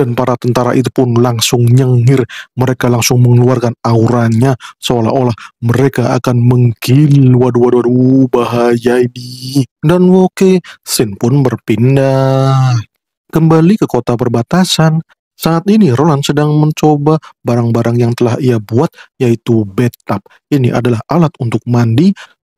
dan para tentara itu pun langsung nyengir. Mereka langsung mengeluarkan auranya seolah-olah mereka akan menggil. Waduh, waduh, waduh, bahaya ini. Dan oke Sin pun berpindah. Kembali ke kota perbatasan, saat ini Roland sedang mencoba barang-barang yang telah ia buat yaitu bathtub. Ini adalah alat untuk mandi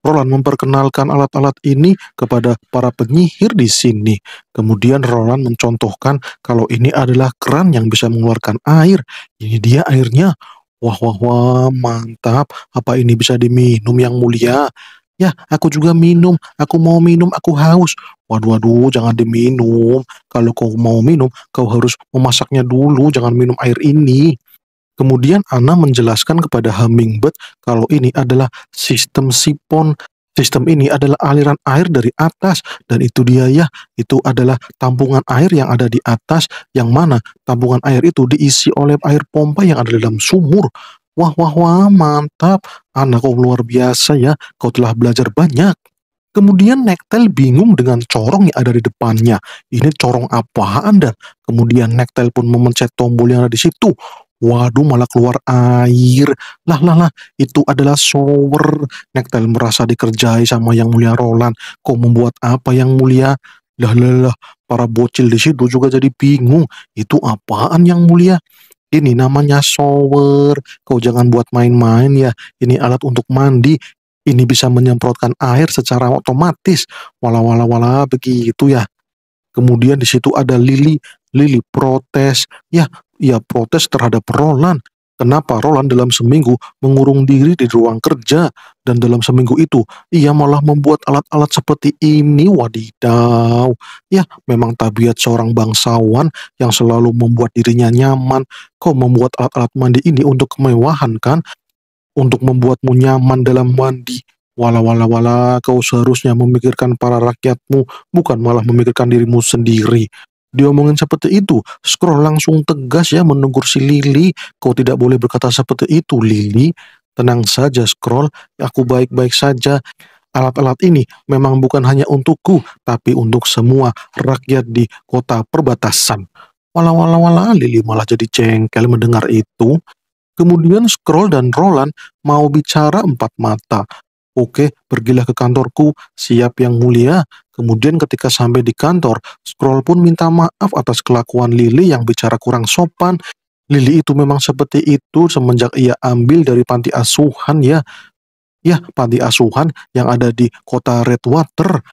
Roland memperkenalkan alat-alat ini kepada para penyihir di sini. Kemudian Roland mencontohkan kalau ini adalah keran yang bisa mengeluarkan air. Ini dia airnya. Wah, wah, wah, mantap. Apa ini bisa diminum yang mulia? Ya, aku juga minum. Aku mau minum, aku haus. Waduh, waduh, jangan diminum. Kalau kau mau minum, kau harus memasaknya dulu. Jangan minum air ini. Kemudian Ana menjelaskan kepada Hummingbird kalau ini adalah sistem sipon. Sistem ini adalah aliran air dari atas dan itu dia ya, itu adalah tampungan air yang ada di atas yang mana tampungan air itu diisi oleh air pompa yang ada di dalam sumur. Wah wah wah mantap, anak kau luar biasa ya, kau telah belajar banyak. Kemudian Nektel bingung dengan corong yang ada di depannya. Ini corong apa, Anda? kemudian Nektel pun memencet tombol yang ada di situ. Waduh, malah keluar air. Lah, lah, lah, itu adalah shower. Nektel merasa dikerjai sama yang mulia Roland. Kok membuat apa yang mulia? Lah, lah, lah, para bocil di situ juga jadi bingung. Itu apaan yang mulia? Ini namanya shower. Kau jangan buat main-main ya. Ini alat untuk mandi. Ini bisa menyemprotkan air secara otomatis. Wala-wala-wala begitu ya. Kemudian di situ ada Lily. Lily protes. Ya, ia protes terhadap Roland. Kenapa Roland dalam seminggu mengurung diri di ruang kerja dan dalam seminggu itu ia malah membuat alat-alat seperti ini wadidaw. Ya, memang tabiat seorang bangsawan yang selalu membuat dirinya nyaman. Kok membuat alat-alat mandi ini untuk kemewahan kan? Untuk membuatmu nyaman dalam mandi. Wala wala wala, kau seharusnya memikirkan para rakyatmu, bukan malah memikirkan dirimu sendiri diomongin seperti itu. Scroll langsung tegas ya menegur si Lily. Kau tidak boleh berkata seperti itu, Lily. Tenang saja scroll, aku baik-baik saja. Alat-alat ini memang bukan hanya untukku, tapi untuk semua rakyat di kota perbatasan. Wala wala wala, Lily malah jadi cengkel mendengar itu. Kemudian Scroll dan Roland mau bicara empat mata, Oke, pergilah ke kantorku, siap yang mulia. Kemudian ketika sampai di kantor, Scroll pun minta maaf atas kelakuan Lily yang bicara kurang sopan. Lily itu memang seperti itu semenjak ia ambil dari panti asuhan ya. Ya, panti asuhan yang ada di kota Redwater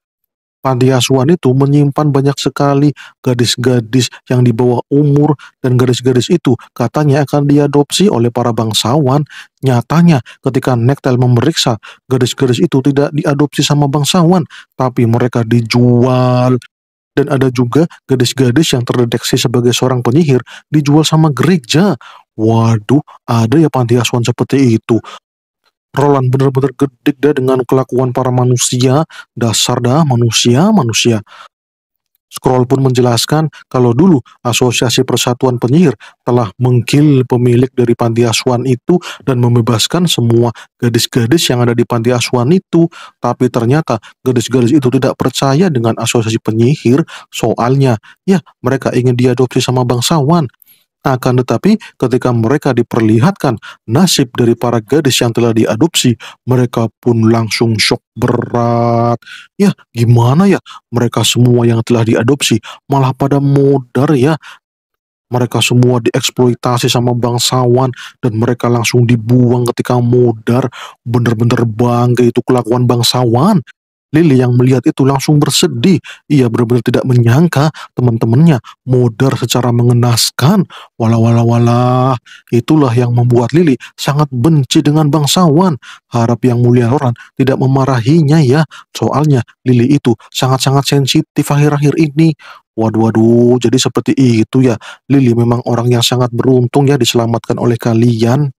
panti asuhan itu menyimpan banyak sekali gadis-gadis yang di bawah umur dan gadis-gadis itu katanya akan diadopsi oleh para bangsawan. Nyatanya ketika Nektel memeriksa, gadis-gadis itu tidak diadopsi sama bangsawan, tapi mereka dijual. Dan ada juga gadis-gadis yang terdeteksi sebagai seorang penyihir dijual sama gereja. Waduh, ada ya panti asuhan seperti itu. Roland benar-benar gede dah dengan kelakuan para manusia, dasar dah manusia, manusia. Scroll pun menjelaskan kalau dulu Asosiasi Persatuan Penyihir telah menggil pemilik dari panti asuhan itu dan membebaskan semua gadis-gadis yang ada di panti asuhan itu. Tapi ternyata gadis-gadis itu tidak percaya dengan Asosiasi Penyihir. Soalnya, ya mereka ingin diadopsi sama bangsawan. Akan tetapi, ketika mereka diperlihatkan nasib dari para gadis yang telah diadopsi, mereka pun langsung shock berat. Ya, gimana ya? Mereka semua yang telah diadopsi malah pada modar ya. Mereka semua dieksploitasi sama bangsawan dan mereka langsung dibuang ketika modar. Bener-bener bangga itu kelakuan bangsawan. Lily yang melihat itu langsung bersedih. Ia benar-benar tidak menyangka teman-temannya modar secara mengenaskan. walau walah Itulah yang membuat Lily sangat benci dengan bangsawan. Harap yang mulia Roran tidak memarahinya ya. Soalnya Lily itu sangat-sangat sensitif akhir-akhir ini. Waduh, waduh, jadi seperti itu ya. Lily memang orang yang sangat beruntung ya diselamatkan oleh kalian.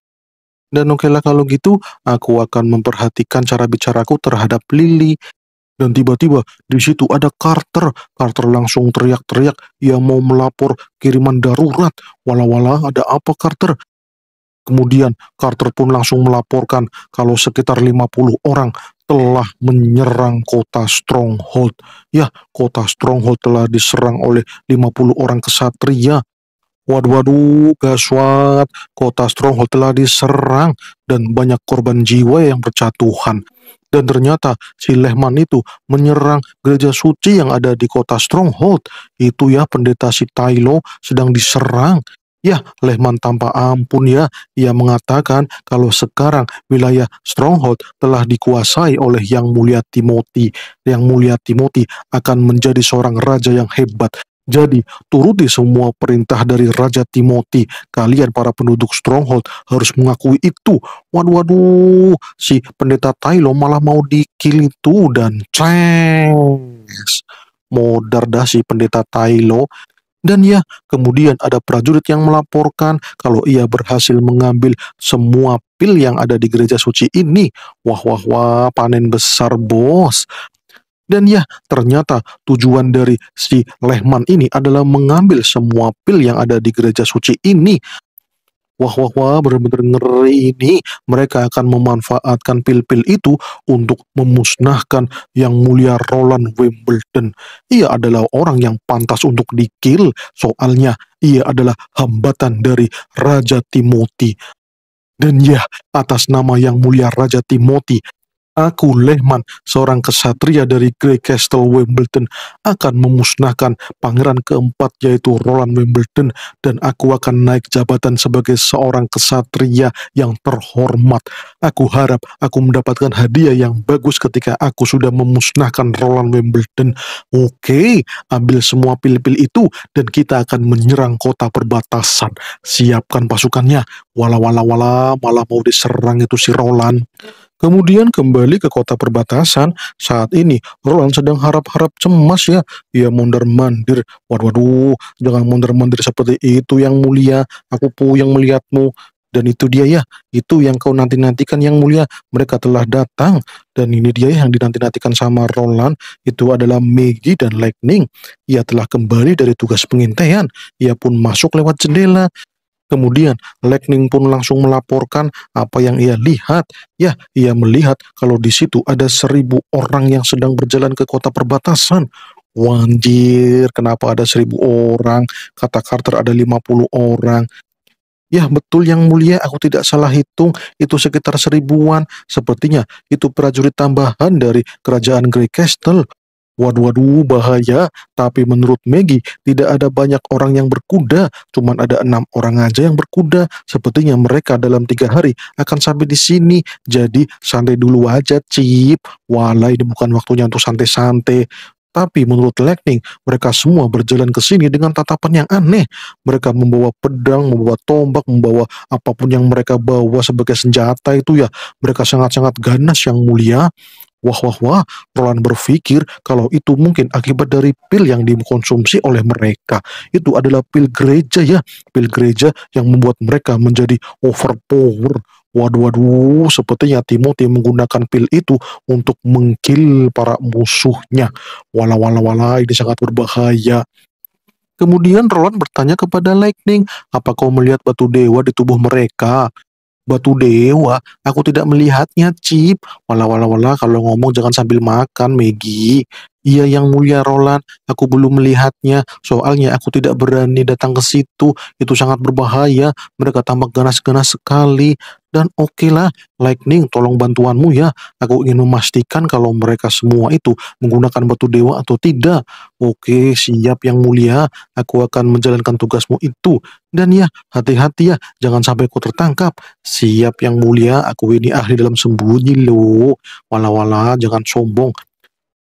Dan Oke okay kalau gitu, aku akan memperhatikan cara bicaraku terhadap Lily dan tiba-tiba di situ ada Carter. Carter langsung teriak-teriak, ia mau melapor kiriman darurat. Wala-wala ada apa Carter? Kemudian Carter pun langsung melaporkan kalau sekitar 50 orang telah menyerang kota Stronghold. Ya, kota Stronghold telah diserang oleh 50 orang kesatria. Waduh, waduh, gaswat, kota Stronghold telah diserang dan banyak korban jiwa yang berjatuhan. Dan ternyata si Lehman itu menyerang gereja suci yang ada di kota Stronghold. Itu ya pendeta si Tylo sedang diserang. Ya, Lehman tanpa ampun ya, ia mengatakan kalau sekarang wilayah Stronghold telah dikuasai oleh Yang Mulia Timothy. Yang Mulia Timothy akan menjadi seorang raja yang hebat jadi, turuti semua perintah dari Raja Timoti. Kalian para penduduk Stronghold harus mengakui itu. Waduh, waduh, si pendeta Tylo malah mau dikil itu dan cengs. Modar dah si pendeta Tylo. Dan ya, kemudian ada prajurit yang melaporkan kalau ia berhasil mengambil semua pil yang ada di gereja suci ini. Wah, wah, wah, panen besar bos. Dan ya, ternyata tujuan dari si Lehman ini adalah mengambil semua pil yang ada di gereja suci ini. Wah, wah, wah, benar-benar ngeri ini. Mereka akan memanfaatkan pil-pil itu untuk memusnahkan yang mulia Roland Wimbledon. Ia adalah orang yang pantas untuk dikil, soalnya ia adalah hambatan dari Raja Timothy. Dan ya, atas nama yang mulia Raja Timothy, Aku Lehman, seorang kesatria dari Grey Castle Wimbledon, akan memusnahkan pangeran keempat yaitu Roland Wimbledon dan aku akan naik jabatan sebagai seorang kesatria yang terhormat. Aku harap aku mendapatkan hadiah yang bagus ketika aku sudah memusnahkan Roland Wimbledon. Oke, ambil semua pil-pil itu dan kita akan menyerang kota perbatasan. Siapkan pasukannya. Wala wala wala, malah mau diserang itu si Roland. Kemudian kembali ke kota perbatasan, saat ini Roland sedang harap-harap cemas ya. Ia mondar-mandir, waduh, waduh, jangan mondar-mandir seperti itu yang mulia, aku puyeng melihatmu. Dan itu dia ya, itu yang kau nanti-nantikan yang mulia, mereka telah datang. Dan ini dia yang dinanti-nantikan sama Roland, itu adalah Maggie dan Lightning. Ia telah kembali dari tugas pengintaian, ia pun masuk lewat jendela, Kemudian Lightning pun langsung melaporkan apa yang ia lihat. Ya, ia melihat kalau di situ ada seribu orang yang sedang berjalan ke kota perbatasan. Wanjir, kenapa ada seribu orang? Kata Carter ada lima puluh orang. Ya betul yang mulia, aku tidak salah hitung, itu sekitar seribuan. Sepertinya itu prajurit tambahan dari kerajaan Grey Castle. Waduh, waduh, bahaya. Tapi menurut Maggie, tidak ada banyak orang yang berkuda. Cuman ada enam orang aja yang berkuda. Sepertinya mereka dalam tiga hari akan sampai di sini. Jadi santai dulu aja, Cip. Walau ini bukan waktunya untuk santai-santai. Tapi menurut Lightning, mereka semua berjalan ke sini dengan tatapan yang aneh. Mereka membawa pedang, membawa tombak, membawa apapun yang mereka bawa sebagai senjata itu ya. Mereka sangat-sangat ganas yang mulia. Wah, wah, wah, Roland berpikir kalau itu mungkin akibat dari pil yang dikonsumsi oleh mereka. Itu adalah pil gereja ya, pil gereja yang membuat mereka menjadi overpower. Waduh, waduh, sepertinya Timothy menggunakan pil itu untuk mengkil para musuhnya. Wala, wala, wala, ini sangat berbahaya. Kemudian Roland bertanya kepada Lightning, apa kau melihat batu dewa di tubuh mereka? batu dewa. Aku tidak melihatnya, Cip. walau-wala wala Kalau ngomong jangan sambil makan, Megi. Iya yang mulia Roland, aku belum melihatnya. Soalnya aku tidak berani datang ke situ. Itu sangat berbahaya. Mereka tampak ganas-ganas sekali. Dan oke okay Lightning tolong bantuanmu ya. Aku ingin memastikan kalau mereka semua itu menggunakan batu dewa atau tidak. Oke, siap yang mulia. Aku akan menjalankan tugasmu itu. Dan ya, hati-hati ya, jangan sampai aku tertangkap. Siap yang mulia, aku ini ahli dalam sembunyi loh. Walau walau, jangan sombong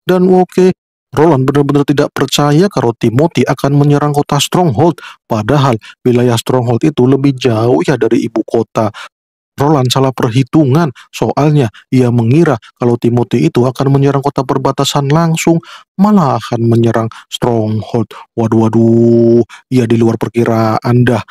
dan Woke. Roland benar-benar tidak percaya kalau Timothy akan menyerang kota Stronghold, padahal wilayah Stronghold itu lebih jauh ya dari ibu kota. Roland salah perhitungan, soalnya ia mengira kalau Timothy itu akan menyerang kota perbatasan langsung, malah akan menyerang Stronghold. Waduh, waduh, ia di luar perkiraan dah.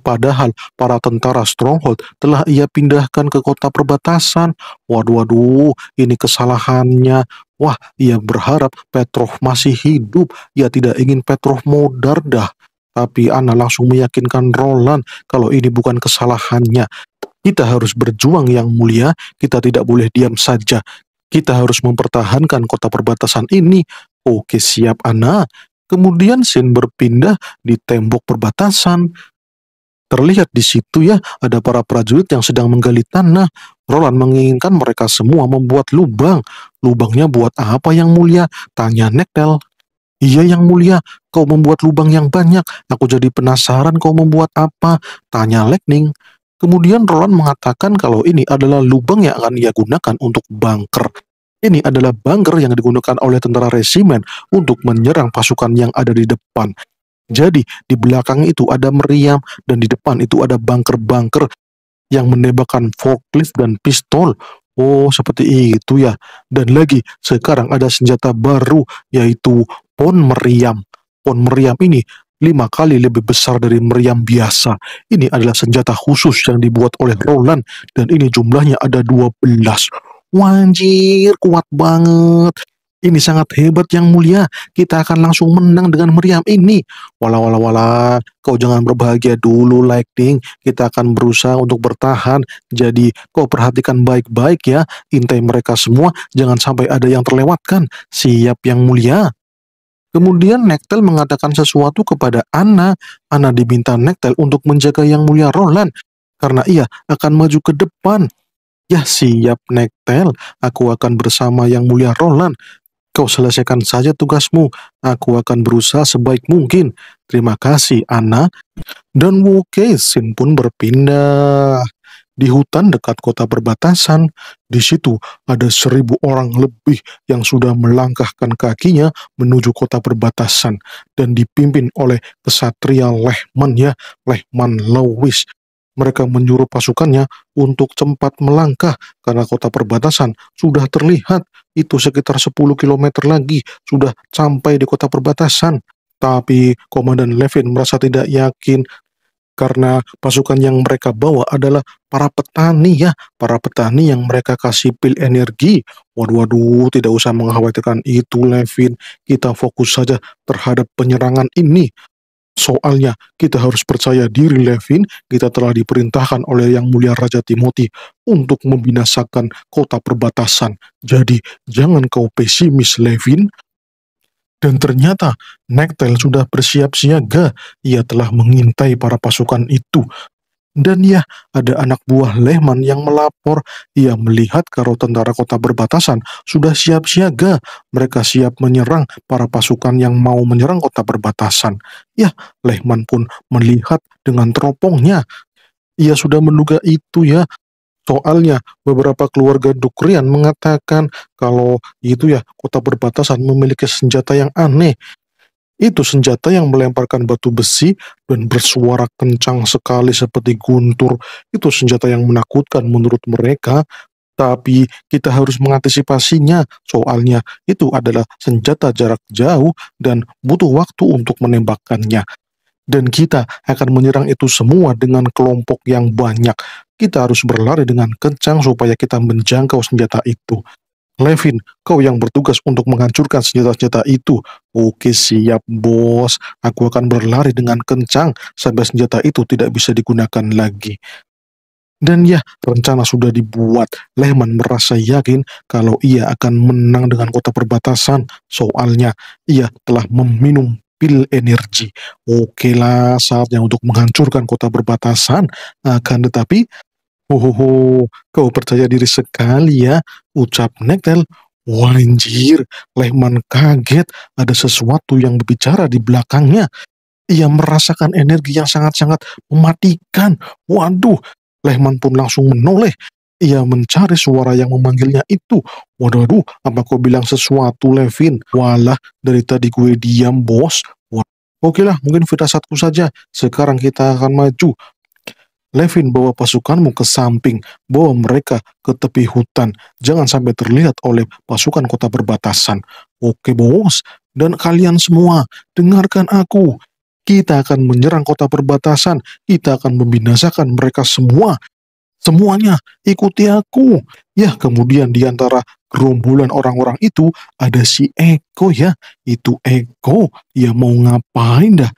Padahal para tentara Stronghold telah ia pindahkan ke kota perbatasan. Waduh, waduh, ini kesalahannya. Wah, ia berharap Petrov masih hidup. Ia tidak ingin Petrov mau dah. Tapi Anna langsung meyakinkan Roland kalau ini bukan kesalahannya. Kita harus berjuang yang mulia, kita tidak boleh diam saja. Kita harus mempertahankan kota perbatasan ini. Oke siap Anna. Kemudian Sin berpindah di tembok perbatasan. Terlihat di situ ya, ada para prajurit yang sedang menggali tanah. Roland menginginkan mereka semua membuat lubang. Lubangnya buat apa yang mulia? Tanya Nektel. Iya yang mulia, kau membuat lubang yang banyak. Aku jadi penasaran kau membuat apa? Tanya Lightning. Kemudian Roland mengatakan kalau ini adalah lubang yang akan ia gunakan untuk bunker. Ini adalah bunker yang digunakan oleh tentara resimen untuk menyerang pasukan yang ada di depan. Jadi di belakang itu ada meriam dan di depan itu ada bunker-bunker yang menembakkan forklift dan pistol. Oh, seperti itu ya. Dan lagi, sekarang ada senjata baru yaitu pon meriam. Pon meriam ini lima kali lebih besar dari meriam biasa. Ini adalah senjata khusus yang dibuat oleh Roland dan ini jumlahnya ada 12. Wanjir, kuat banget. Ini sangat hebat yang mulia. Kita akan langsung menang dengan meriam ini. Wala wala wala, kau jangan berbahagia dulu Lightning. Kita akan berusaha untuk bertahan. Jadi kau perhatikan baik-baik ya. Intai mereka semua, jangan sampai ada yang terlewatkan. Siap yang mulia. Kemudian Nektel mengatakan sesuatu kepada Anna. Anna diminta Nektel untuk menjaga yang mulia Roland karena ia akan maju ke depan. Ya siap Nektel, aku akan bersama yang mulia Roland. Kau selesaikan saja tugasmu. Aku akan berusaha sebaik mungkin. Terima kasih, Anna. Dan Wu Kaisin pun berpindah. Di hutan dekat kota perbatasan, di situ ada seribu orang lebih yang sudah melangkahkan kakinya menuju kota perbatasan dan dipimpin oleh kesatria Lehman ya, Lehman Lewis mereka menyuruh pasukannya untuk cepat melangkah karena kota perbatasan sudah terlihat. Itu sekitar 10 km lagi sudah sampai di kota perbatasan. Tapi Komandan Levin merasa tidak yakin karena pasukan yang mereka bawa adalah para petani ya, para petani yang mereka kasih pil energi. Waduh, waduh, tidak usah mengkhawatirkan itu Levin. Kita fokus saja terhadap penyerangan ini. Soalnya kita harus percaya diri Levin, kita telah diperintahkan oleh Yang Mulia Raja Timothy untuk membinasakan kota perbatasan. Jadi jangan kau pesimis Levin. Dan ternyata Nektel sudah bersiap siaga. Ia telah mengintai para pasukan itu dan ya, ada anak buah Lehman yang melapor. Ia melihat kalau tentara kota berbatasan sudah siap siaga. Mereka siap menyerang para pasukan yang mau menyerang kota berbatasan. Ya, Lehman pun melihat dengan teropongnya. Ia sudah menduga itu ya. Soalnya beberapa keluarga Dukrian mengatakan kalau itu ya kota berbatasan memiliki senjata yang aneh itu senjata yang melemparkan batu besi dan bersuara kencang sekali seperti guntur. Itu senjata yang menakutkan menurut mereka, tapi kita harus mengantisipasinya. Soalnya itu adalah senjata jarak jauh dan butuh waktu untuk menembakkannya. Dan kita akan menyerang itu semua dengan kelompok yang banyak. Kita harus berlari dengan kencang supaya kita menjangkau senjata itu. Levin, kau yang bertugas untuk menghancurkan senjata-senjata itu. Oke siap bos, aku akan berlari dengan kencang sampai senjata itu tidak bisa digunakan lagi. Dan ya, rencana sudah dibuat. Lehman merasa yakin kalau ia akan menang dengan kota perbatasan. Soalnya, ia telah meminum pil energi. Oke lah, saatnya untuk menghancurkan kota perbatasan. Akan tetapi, Hohoho, kau percaya diri sekali ya, ucap Nektel. Wanjir. Lehman kaget ada sesuatu yang berbicara di belakangnya. Ia merasakan energi yang sangat-sangat mematikan. Waduh, Lehman pun langsung menoleh. Ia mencari suara yang memanggilnya itu. Waduh, waduh, apa kau bilang sesuatu, Levin? Walah, dari tadi gue diam, bos. Oke lah, mungkin firasatku saja. Sekarang kita akan maju. Levin bawa pasukanmu ke samping, bawa mereka ke tepi hutan, jangan sampai terlihat oleh pasukan kota perbatasan. Oke bos, dan kalian semua, dengarkan aku. Kita akan menyerang kota perbatasan, kita akan membinasakan mereka semua. Semuanya, ikuti aku. Ya, kemudian di antara gerombolan orang-orang itu ada si Eko ya. Itu Eko, ya mau ngapain dah?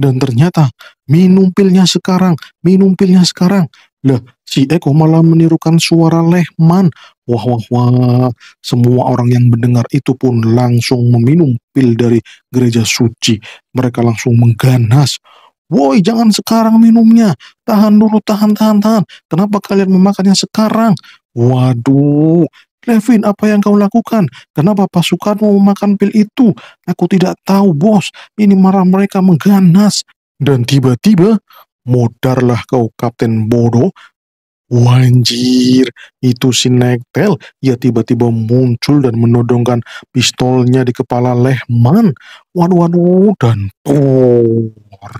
Dan ternyata minum pilnya sekarang, minum pilnya sekarang. Lah, si Eko malah menirukan suara Lehman. Wah, wah, wah. Semua orang yang mendengar itu pun langsung meminum pil dari gereja suci. Mereka langsung mengganas. Woi, jangan sekarang minumnya. Tahan dulu, tahan, tahan, tahan. Kenapa kalian memakannya sekarang? Waduh, Levin, apa yang kau lakukan? Kenapa pasukanmu memakan pil itu? Aku tidak tahu, bos. Ini marah mereka mengganas. Dan tiba-tiba, modarlah kau, Kapten Bodoh. Wanjir, itu si Nektel. Ia tiba-tiba muncul dan menodongkan pistolnya di kepala Lehman. wan waduh, dan tor.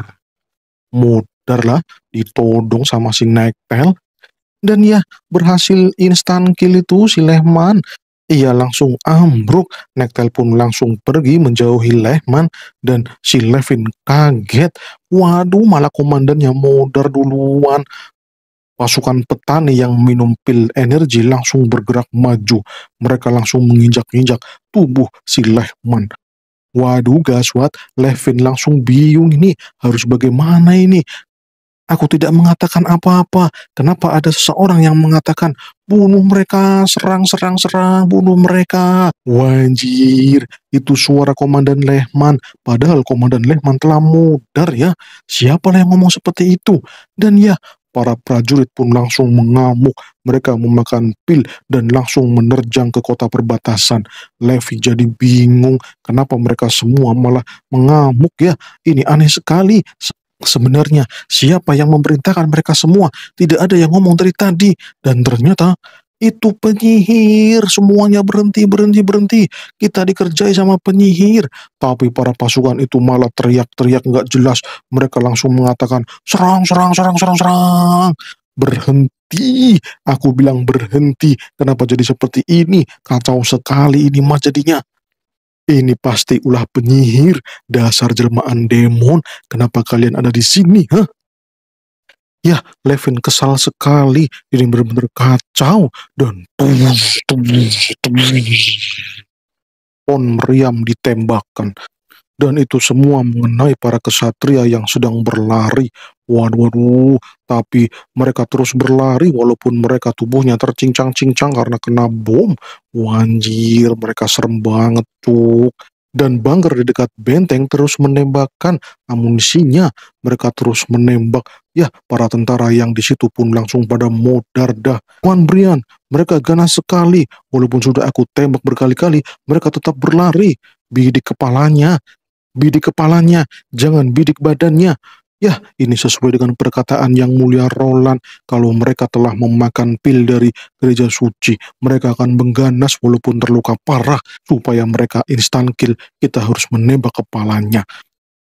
Modarlah ditodong sama si Nektel dan ya, berhasil instan kill itu si Lehman. Ia langsung ambruk, Nektel pun langsung pergi menjauhi Lehman dan si Levin kaget. Waduh, malah komandannya modar duluan. Pasukan petani yang minum pil energi langsung bergerak maju. Mereka langsung menginjak-injak tubuh si Lehman. Waduh gaswat, Levin langsung biung ini harus bagaimana ini Aku tidak mengatakan apa-apa. Kenapa ada seseorang yang mengatakan, bunuh mereka, serang, serang, serang, bunuh mereka. Wajir, itu suara Komandan Lehman. Padahal Komandan Lehman telah mudar ya. Siapalah yang ngomong seperti itu? Dan ya, para prajurit pun langsung mengamuk. Mereka memakan pil dan langsung menerjang ke kota perbatasan. Levi jadi bingung kenapa mereka semua malah mengamuk ya. Ini aneh sekali. Sebenarnya siapa yang memerintahkan mereka semua? Tidak ada yang ngomong dari tadi. Dan ternyata itu penyihir. Semuanya berhenti, berhenti, berhenti. Kita dikerjai sama penyihir. Tapi para pasukan itu malah teriak-teriak nggak jelas. Mereka langsung mengatakan, serang, serang, serang, serang, serang. Berhenti. Aku bilang berhenti. Kenapa jadi seperti ini? Kacau sekali ini mah jadinya. Ini pasti ulah penyihir, dasar jelmaan demon. Kenapa kalian ada di sini, hah? Ya, Levin kesal sekali. Ini benar-benar kacau. Dan tuh tuh tuh, Pon meriam ditembakkan. Dan itu semua mengenai para kesatria yang sedang berlari. Waduh, waduh, tapi mereka terus berlari walaupun mereka tubuhnya tercincang-cincang karena kena bom. Wanjir, mereka serem banget, tuh. dan bunker di dekat benteng terus menembakkan amunisinya. Mereka terus menembak. Ya, para tentara yang di situ pun langsung pada modar dah. Wan Brian, mereka ganas sekali. Walaupun sudah aku tembak berkali-kali, mereka tetap berlari. Bidik kepalanya, bidik kepalanya, jangan bidik badannya. Ya, ini sesuai dengan perkataan yang mulia Roland. Kalau mereka telah memakan pil dari gereja suci, mereka akan mengganas walaupun terluka parah supaya mereka instan kill. Kita harus menembak kepalanya.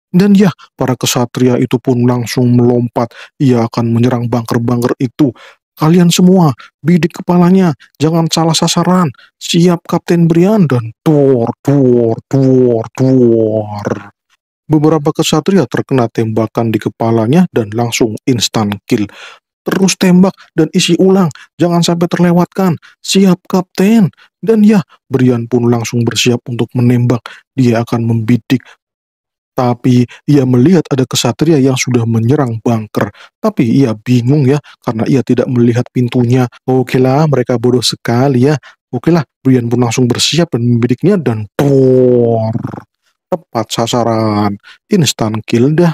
Dan ya, para kesatria itu pun langsung melompat. Ia akan menyerang bangker-bangker itu. Kalian semua, bidik kepalanya, jangan salah sasaran. Siap Kapten Brian dan tuor, tuor, tuor, tuor. Beberapa kesatria terkena tembakan di kepalanya dan langsung instan kill. Terus tembak dan isi ulang, jangan sampai terlewatkan. Siap kapten. Dan ya, Brian pun langsung bersiap untuk menembak. Dia akan membidik tapi ia melihat ada kesatria yang sudah menyerang bunker. Tapi ia bingung ya, karena ia tidak melihat pintunya. Oke lah, mereka bodoh sekali ya. Oke lah, Brian pun langsung bersiap dan membidiknya dan tor tepat sasaran, instan kill dah.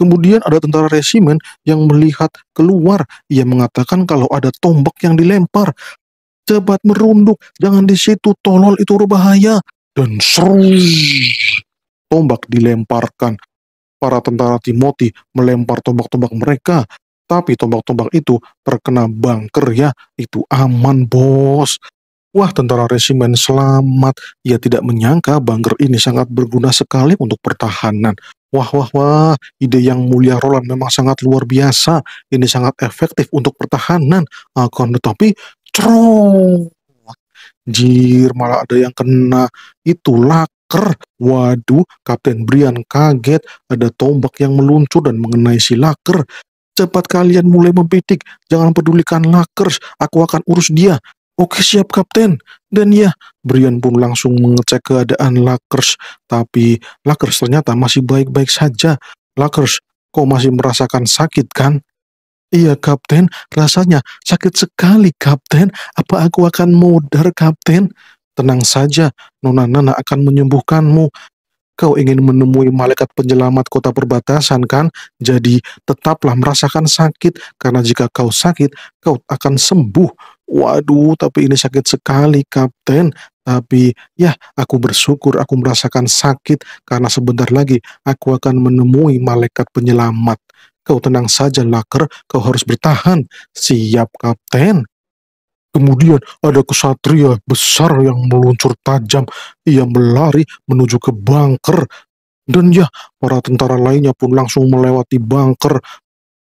Kemudian ada tentara resimen yang melihat keluar. Ia mengatakan kalau ada tombak yang dilempar. Cepat merunduk, jangan di situ, tolol itu berbahaya. Dan seru, tombak dilemparkan. Para tentara Timothy melempar tombak-tombak mereka. Tapi tombak-tombak itu terkena bunker ya, itu aman bos. Wah, tentara resimen selamat. Ia tidak menyangka bunker ini sangat berguna sekali untuk pertahanan. Wah, wah, wah, ide yang mulia Roland memang sangat luar biasa. Ini sangat efektif untuk pertahanan. Akan tetapi, cerong. Jir, malah ada yang kena. Itu laker. Waduh, Kapten Brian kaget. Ada tombak yang meluncur dan mengenai si laker. Cepat kalian mulai mempitik. Jangan pedulikan Lakers. Aku akan urus dia. Oke siap kapten. Dan ya, Brian pun langsung mengecek keadaan Lakers. Tapi Lakers ternyata masih baik-baik saja. Lakers, kau masih merasakan sakit kan? Iya kapten, rasanya sakit sekali kapten. Apa aku akan mudar kapten? Tenang saja, Nona Nana akan menyembuhkanmu. Kau ingin menemui malaikat penyelamat kota perbatasan kan? Jadi tetaplah merasakan sakit, karena jika kau sakit, kau akan sembuh. Waduh, tapi ini sakit sekali, Kapten. Tapi ya, aku bersyukur aku merasakan sakit karena sebentar lagi aku akan menemui malaikat penyelamat. Kau tenang saja, Laker. Kau harus bertahan. Siap, Kapten. Kemudian ada kesatria besar yang meluncur tajam. Ia melari menuju ke bunker dan ya, para tentara lainnya pun langsung melewati bunker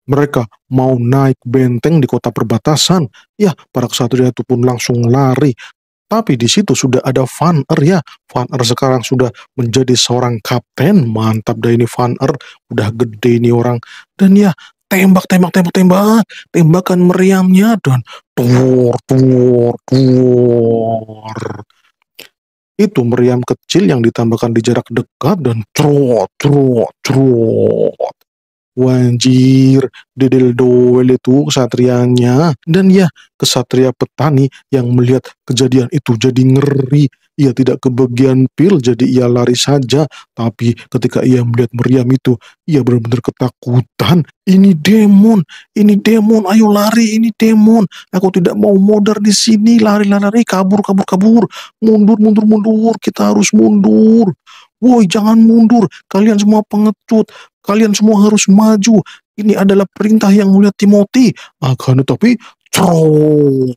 mereka mau naik benteng di kota perbatasan. Ya, para kesatria itu pun langsung lari. Tapi di situ sudah ada Van Er ya. Van Er sekarang sudah menjadi seorang kapten. Mantap dah ini Van Er. Udah gede ini orang. Dan ya, tembak, tembak, tembak, tembak. Tembakan meriamnya dan tur, tur, tur. Itu meriam kecil yang ditambahkan di jarak dekat dan trot, trot, trot. Wanjir, Dedel Doel itu kesatrianya Dan ya, kesatria petani yang melihat kejadian itu jadi ngeri. Ia tidak kebagian pil, jadi ia lari saja. Tapi ketika ia melihat meriam itu, ia benar-benar ketakutan. Ini demon, ini demon, ayo lari, ini demon. Aku tidak mau modar di sini, lari-lari, kabur, kabur, kabur. Mundur, mundur, mundur, kita harus mundur woi jangan mundur, kalian semua pengecut, kalian semua harus maju. Ini adalah perintah yang mulia Timothy. Akan tetapi, cerong.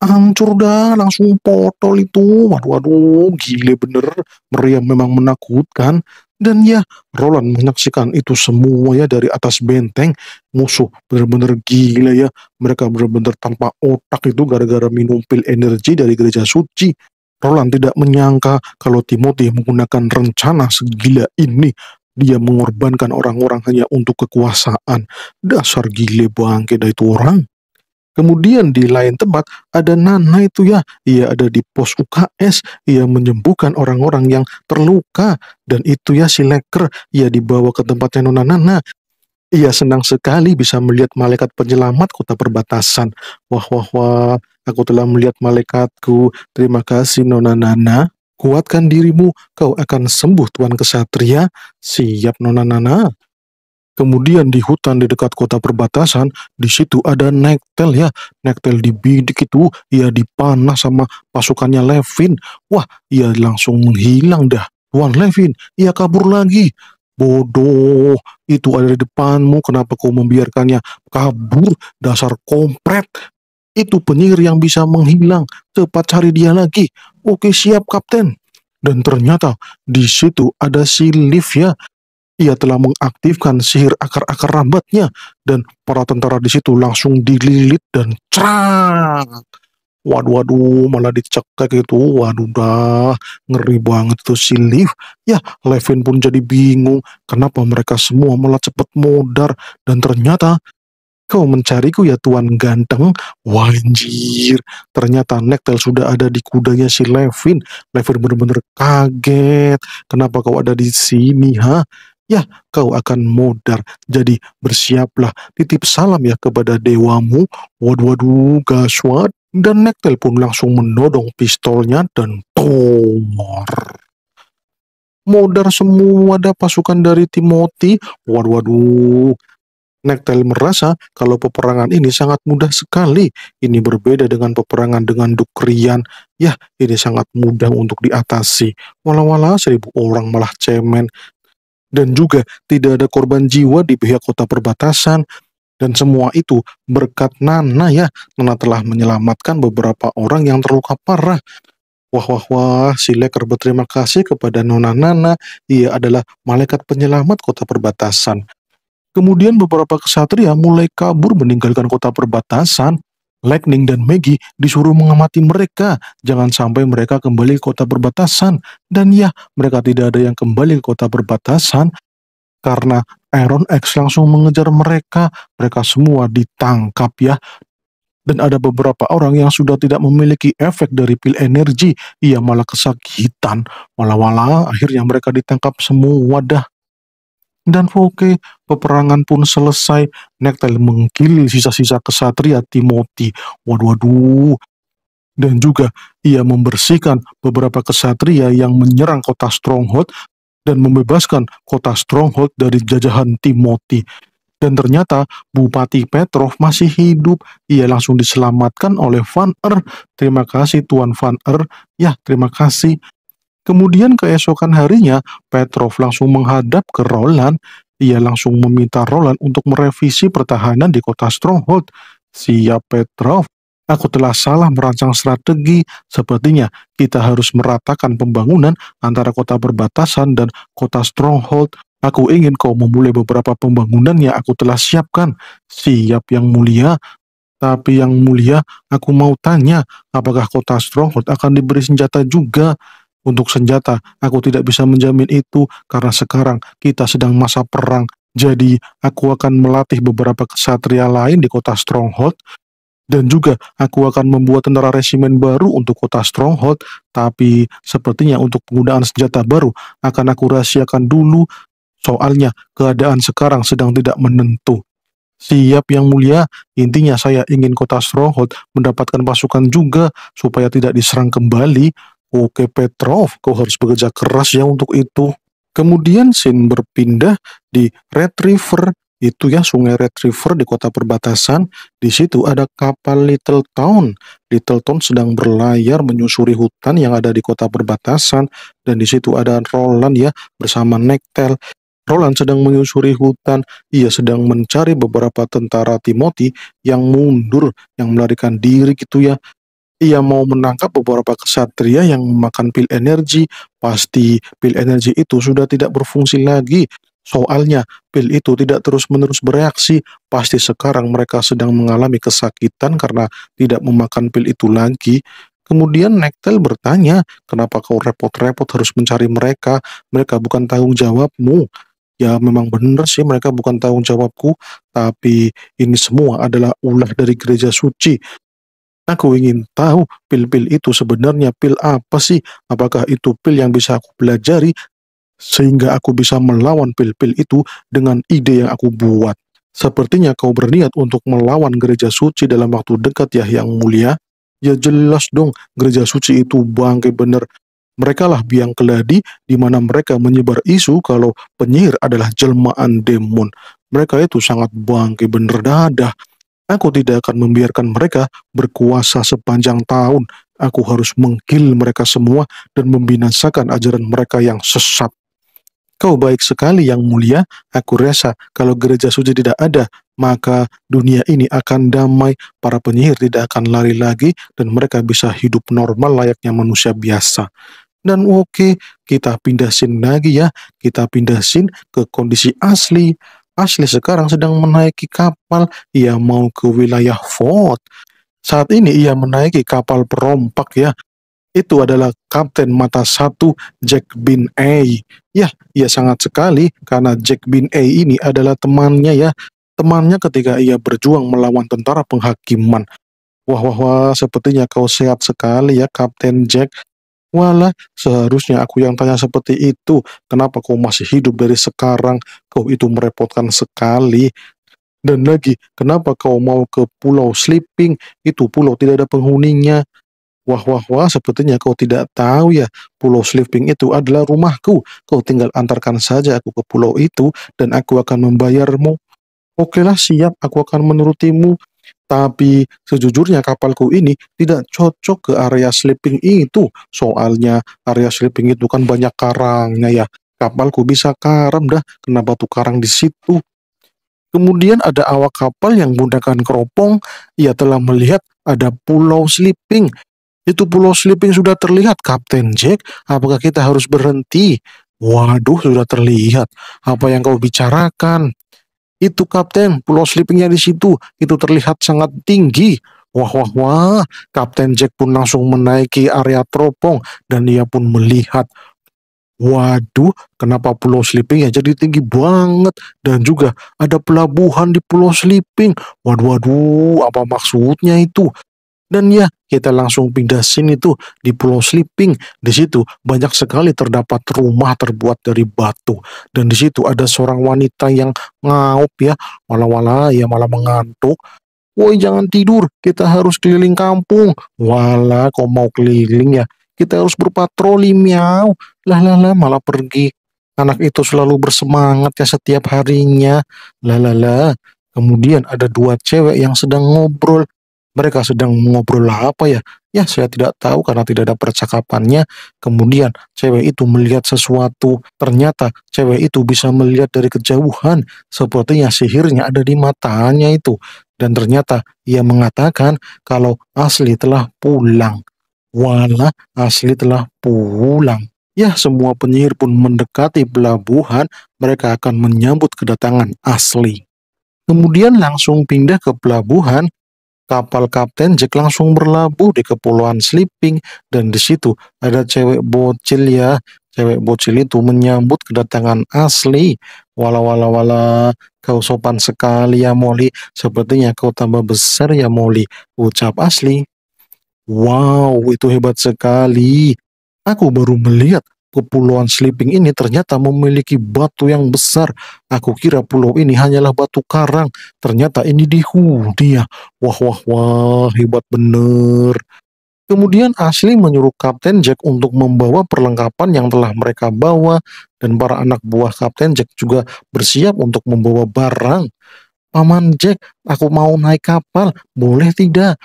Hancur dah, langsung potol itu. Waduh, waduh, gile bener. Meriam memang menakutkan. Dan ya, Roland menyaksikan itu semua ya dari atas benteng. Musuh Bener-bener gila ya. Mereka bener-bener tanpa otak itu gara-gara minum pil energi dari gereja suci. Roland tidak menyangka kalau Timothy menggunakan rencana segila ini. Dia mengorbankan orang-orang hanya untuk kekuasaan. Dasar gile bangke dah itu orang. Kemudian di lain tempat ada Nana itu ya, ia ada di pos UKS, ia menyembuhkan orang-orang yang terluka dan itu ya si Leker, ia dibawa ke tempatnya Nona Nana, ia senang sekali bisa melihat malaikat penyelamat kota perbatasan. Wah, wah, wah, aku telah melihat malaikatku. Terima kasih, Nona Nana. Kuatkan dirimu, kau akan sembuh, Tuan Kesatria. Siap, Nona Nana. Kemudian di hutan di dekat kota perbatasan, di situ ada Nektel ya. Nektel bidik itu, ia dipanah sama pasukannya Levin. Wah, ia langsung menghilang dah. Tuan Levin, ia kabur lagi. Bodoh, itu ada di depanmu, kenapa kau membiarkannya kabur, dasar kompret. Itu penyihir yang bisa menghilang, cepat cari dia lagi. Oke siap, Kapten. Dan ternyata di situ ada si livia ya. Ia telah mengaktifkan sihir akar-akar rambatnya dan para tentara di situ langsung dililit dan cerak waduh waduh malah dicekek gitu waduh dah ngeri banget tuh si Liv ya Levin pun jadi bingung kenapa mereka semua malah cepet modar dan ternyata kau mencariku ya tuan ganteng wanjir ternyata Nektel sudah ada di kudanya si Levin Levin bener-bener kaget kenapa kau ada di sini ha ya kau akan modar. Jadi bersiaplah, titip salam ya kepada dewamu. Waduh, waduh, gaswat dan Nektel pun langsung menodong pistolnya dan tomor. Modar semua ada pasukan dari Timothy. Waduh, waduh. Nektel merasa kalau peperangan ini sangat mudah sekali. Ini berbeda dengan peperangan dengan Dukrian. Yah, ini sangat mudah untuk diatasi. wala walau seribu orang malah cemen. Dan juga tidak ada korban jiwa di pihak kota perbatasan. Dan semua itu berkat Nana ya. Nana telah menyelamatkan beberapa orang yang terluka parah. Wah wah wah, Silek berterima kasih kepada Nona Nana. Ia adalah malaikat penyelamat kota perbatasan. Kemudian beberapa kesatria mulai kabur meninggalkan kota perbatasan. Lightning dan Maggie disuruh mengamati mereka. Jangan sampai mereka kembali ke kota perbatasan. Dan ya, mereka tidak ada yang kembali ke kota perbatasan karena Iron X langsung mengejar mereka. Mereka semua ditangkap ya. Dan ada beberapa orang yang sudah tidak memiliki efek dari pil energi. Ia malah kesakitan. Wala-wala akhirnya mereka ditangkap semua wadah. Dan Fouke, peperangan pun selesai. Nektel mengkilil sisa-sisa kesatria Timothy. Waduh, waduh. Dan juga ia membersihkan beberapa kesatria yang menyerang kota Stronghold dan membebaskan kota Stronghold dari jajahan Timothy. Dan ternyata Bupati Petrov masih hidup. Ia langsung diselamatkan oleh Van Er. Terima kasih Tuan Van Er. Ya, terima kasih. Kemudian keesokan harinya, Petrov langsung menghadap ke Roland. Ia langsung meminta Roland untuk merevisi pertahanan di kota Stronghold. Siap Petrov, Aku telah salah merancang strategi. Sepertinya kita harus meratakan pembangunan antara kota perbatasan dan kota stronghold. Aku ingin kau memulai beberapa pembangunan yang aku telah siapkan. Siap yang mulia. Tapi yang mulia, aku mau tanya, apakah kota stronghold akan diberi senjata juga? Untuk senjata, aku tidak bisa menjamin itu karena sekarang kita sedang masa perang. Jadi, aku akan melatih beberapa kesatria lain di kota Stronghold dan juga aku akan membuat tentara resimen baru untuk kota Stronghold, tapi sepertinya untuk penggunaan senjata baru akan aku rahasiakan dulu, soalnya keadaan sekarang sedang tidak menentu. Siap yang mulia, intinya saya ingin kota Stronghold mendapatkan pasukan juga supaya tidak diserang kembali. Oke Petrov, kau harus bekerja keras ya untuk itu. Kemudian Sin berpindah di Red River itu ya Sungai Red River di kota perbatasan. Di situ ada kapal Little Town. Little Town sedang berlayar menyusuri hutan yang ada di kota perbatasan dan di situ ada Roland ya bersama Nektel. Roland sedang menyusuri hutan. Ia sedang mencari beberapa tentara Timothy yang mundur, yang melarikan diri gitu ya. Ia mau menangkap beberapa kesatria yang memakan pil energi. Pasti pil energi itu sudah tidak berfungsi lagi Soalnya, pil itu tidak terus-menerus bereaksi. Pasti sekarang mereka sedang mengalami kesakitan karena tidak memakan pil itu lagi. Kemudian Nektel bertanya, kenapa kau repot-repot harus mencari mereka? Mereka bukan tanggung jawabmu. Ya memang benar sih mereka bukan tanggung jawabku, tapi ini semua adalah ulah dari gereja suci. Aku ingin tahu pil-pil itu sebenarnya pil apa sih? Apakah itu pil yang bisa aku pelajari sehingga aku bisa melawan pil-pil itu dengan ide yang aku buat. Sepertinya kau berniat untuk melawan gereja suci dalam waktu dekat ya yang mulia. Ya jelas dong, gereja suci itu bangke bener. Mereka lah biang keladi di mana mereka menyebar isu kalau penyihir adalah jelmaan demon. Mereka itu sangat bangke bener dadah. Aku tidak akan membiarkan mereka berkuasa sepanjang tahun. Aku harus mengkil mereka semua dan membinasakan ajaran mereka yang sesat. Kau baik sekali yang mulia, aku rasa kalau gereja suci tidak ada, maka dunia ini akan damai, para penyihir tidak akan lari lagi, dan mereka bisa hidup normal layaknya manusia biasa. Dan oke, okay, kita pindahin lagi ya, kita pindah pindahin ke kondisi asli. Asli sekarang sedang menaiki kapal, ia mau ke wilayah Fort. Saat ini ia menaiki kapal perompak ya, itu adalah Kapten Mata Satu Jack Bin A. Ya, ia sangat sekali karena Jack Bin A ini adalah temannya ya, temannya ketika ia berjuang melawan tentara penghakiman. Wah wah wah, sepertinya kau sehat sekali ya Kapten Jack. Walah, seharusnya aku yang tanya seperti itu. Kenapa kau masih hidup dari sekarang? Kau itu merepotkan sekali. Dan lagi, kenapa kau mau ke pulau sleeping? Itu pulau tidak ada penghuninya. Wah, wah, wah, sepertinya kau tidak tahu ya, pulau Sleeping itu adalah rumahku. Kau tinggal antarkan saja aku ke pulau itu, dan aku akan membayarmu. Oke lah siap, aku akan menurutimu. Tapi sejujurnya kapalku ini tidak cocok ke area Sleeping itu. Soalnya area Sleeping itu kan banyak karangnya ya. Kapalku bisa karam dah, kena batu karang di situ? Kemudian ada awak kapal yang menggunakan keropong, ia telah melihat ada pulau Sleeping itu pulau sleeping sudah terlihat, Kapten Jack. Apakah kita harus berhenti? Waduh, sudah terlihat. Apa yang kau bicarakan? Itu Kapten, pulau sleepingnya di situ. Itu terlihat sangat tinggi. Wah, wah, wah. Kapten Jack pun langsung menaiki area teropong dan ia pun melihat Waduh, kenapa Pulau Sleeping ya jadi tinggi banget dan juga ada pelabuhan di Pulau Sleeping. Waduh, waduh, apa maksudnya itu? Dan ya, kita langsung pindah sini tuh di Pulau Sleeping. Di situ banyak sekali terdapat rumah terbuat dari batu. Dan di situ ada seorang wanita yang ngaup ya, Walau-wala ya malah mengantuk. Woi jangan tidur, kita harus keliling kampung. Walau kau mau keliling ya, kita harus berpatroli miau. Lah lah lah malah pergi. Anak itu selalu bersemangat ya setiap harinya. Lah lah lah. Kemudian ada dua cewek yang sedang ngobrol mereka sedang mengobrol apa ya? Ya, saya tidak tahu karena tidak ada percakapannya. Kemudian cewek itu melihat sesuatu. Ternyata cewek itu bisa melihat dari kejauhan. Sepertinya sihirnya ada di matanya itu. Dan ternyata ia mengatakan kalau Asli telah pulang. Wala Asli telah pulang. Ya, semua penyihir pun mendekati pelabuhan. Mereka akan menyambut kedatangan Asli. Kemudian langsung pindah ke pelabuhan kapal kapten Jack langsung berlabuh di kepulauan Sleeping dan di situ ada cewek bocil ya. Cewek bocil itu menyambut kedatangan Asli. Wala wala wala, kau sopan sekali ya Molly. Sepertinya kau tambah besar ya Molly, ucap Asli. Wow, itu hebat sekali. Aku baru melihat kepulauan Sleeping ini ternyata memiliki batu yang besar. Aku kira pulau ini hanyalah batu karang. Ternyata ini dihuni dia. Wah, wah, wah, hebat bener. Kemudian Asli menyuruh Kapten Jack untuk membawa perlengkapan yang telah mereka bawa dan para anak buah Kapten Jack juga bersiap untuk membawa barang. Paman Jack, aku mau naik kapal, boleh tidak?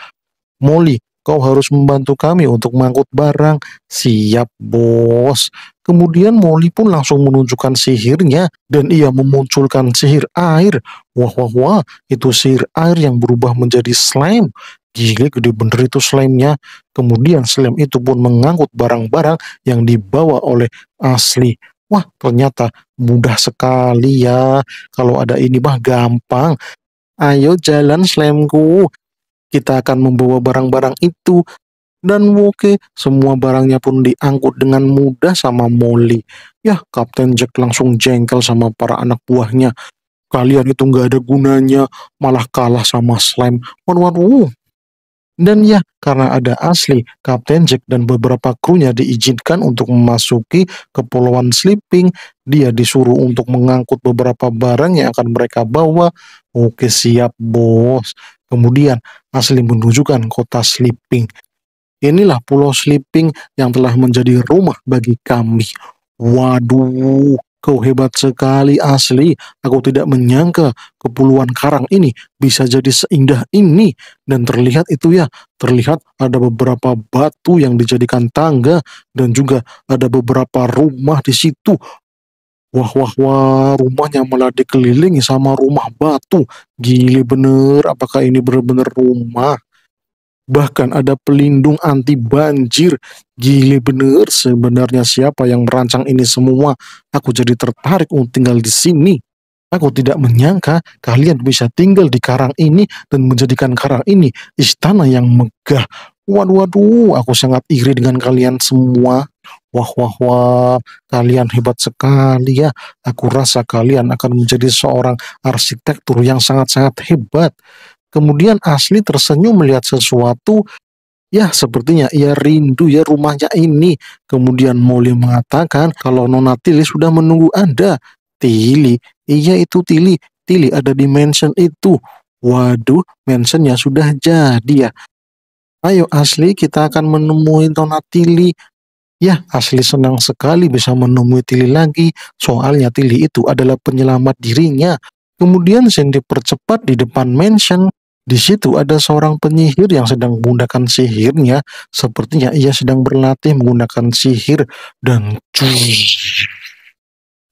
Molly, Kau harus membantu kami untuk mengangkut barang. Siap, bos. Kemudian Molly pun langsung menunjukkan sihirnya dan ia memunculkan sihir air. Wah, wah, wah, itu sihir air yang berubah menjadi slime. Gila gede bener itu slime-nya. Kemudian slime itu pun mengangkut barang-barang yang dibawa oleh asli. Wah, ternyata mudah sekali ya. Kalau ada ini mah gampang. Ayo jalan slimeku, kita akan membawa barang-barang itu dan Woke semua barangnya pun diangkut dengan mudah sama Molly. ya Kapten Jack langsung jengkel sama para anak buahnya. Kalian itu nggak ada gunanya, malah kalah sama slime. Wan wan Dan ya, karena ada Asli, Kapten Jack dan beberapa krunya diizinkan untuk memasuki kepulauan Sleeping. Dia disuruh untuk mengangkut beberapa barang yang akan mereka bawa. Oke siap bos, Kemudian Asli menunjukkan kota Sleeping. Inilah pulau Sleeping yang telah menjadi rumah bagi kami. Waduh, kau hebat sekali asli. Aku tidak menyangka kepulauan karang ini bisa jadi seindah ini. Dan terlihat itu ya, terlihat ada beberapa batu yang dijadikan tangga dan juga ada beberapa rumah di situ. Wah wah wah rumahnya malah dikelilingi sama rumah batu. Gile bener apakah ini bener-bener rumah? Bahkan ada pelindung anti banjir. Gile bener sebenarnya siapa yang merancang ini semua? Aku jadi tertarik untuk tinggal di sini. Aku tidak menyangka kalian bisa tinggal di karang ini dan menjadikan karang ini istana yang megah. Waduh, waduh, aku sangat iri dengan kalian semua. Wah, wah, wah, kalian hebat sekali ya. Aku rasa kalian akan menjadi seorang arsitektur yang sangat-sangat hebat. Kemudian Asli tersenyum melihat sesuatu. Ya, sepertinya ia rindu ya rumahnya ini. Kemudian Molly mengatakan kalau Nona Tilly sudah menunggu Anda. Tilly, iya itu Tilly. Tilly ada di mansion itu. Waduh, mansionnya sudah jadi ya. Ayo Asli, kita akan menemui Nona Tili. Ya, Asli senang sekali bisa menemui Tili lagi. Soalnya Tili itu adalah penyelamat dirinya. Kemudian Cindy percepat di depan mansion. Di situ ada seorang penyihir yang sedang menggunakan sihirnya. Sepertinya ia sedang berlatih menggunakan sihir dan cuy.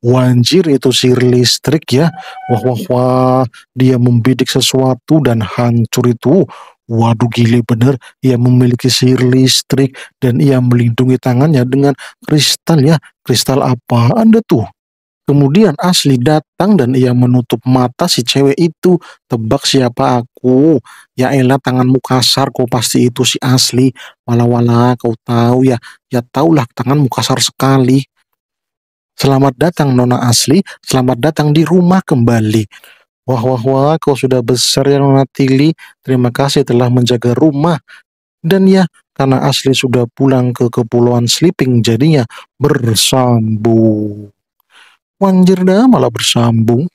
Wanjir itu sihir listrik ya. Wah wah wah, dia membidik sesuatu dan hancur itu. Waduh gile bener, ia memiliki sihir listrik dan ia melindungi tangannya dengan kristal ya. Kristal apa Anda tuh? Kemudian Asli datang dan ia menutup mata si cewek itu. Tebak siapa aku? Ya elah tanganmu kasar kau pasti itu si Asli. Walau wala kau tahu ya. Ya tahulah tanganmu kasar sekali. Selamat datang Nona Asli, selamat datang di rumah kembali. Wah, wah, wah, kau sudah besar ya Nona Tili. Terima kasih telah menjaga rumah. Dan ya, karena Asli sudah pulang ke Kepulauan Sleeping, jadinya bersambung. Wanjir dah malah bersambung.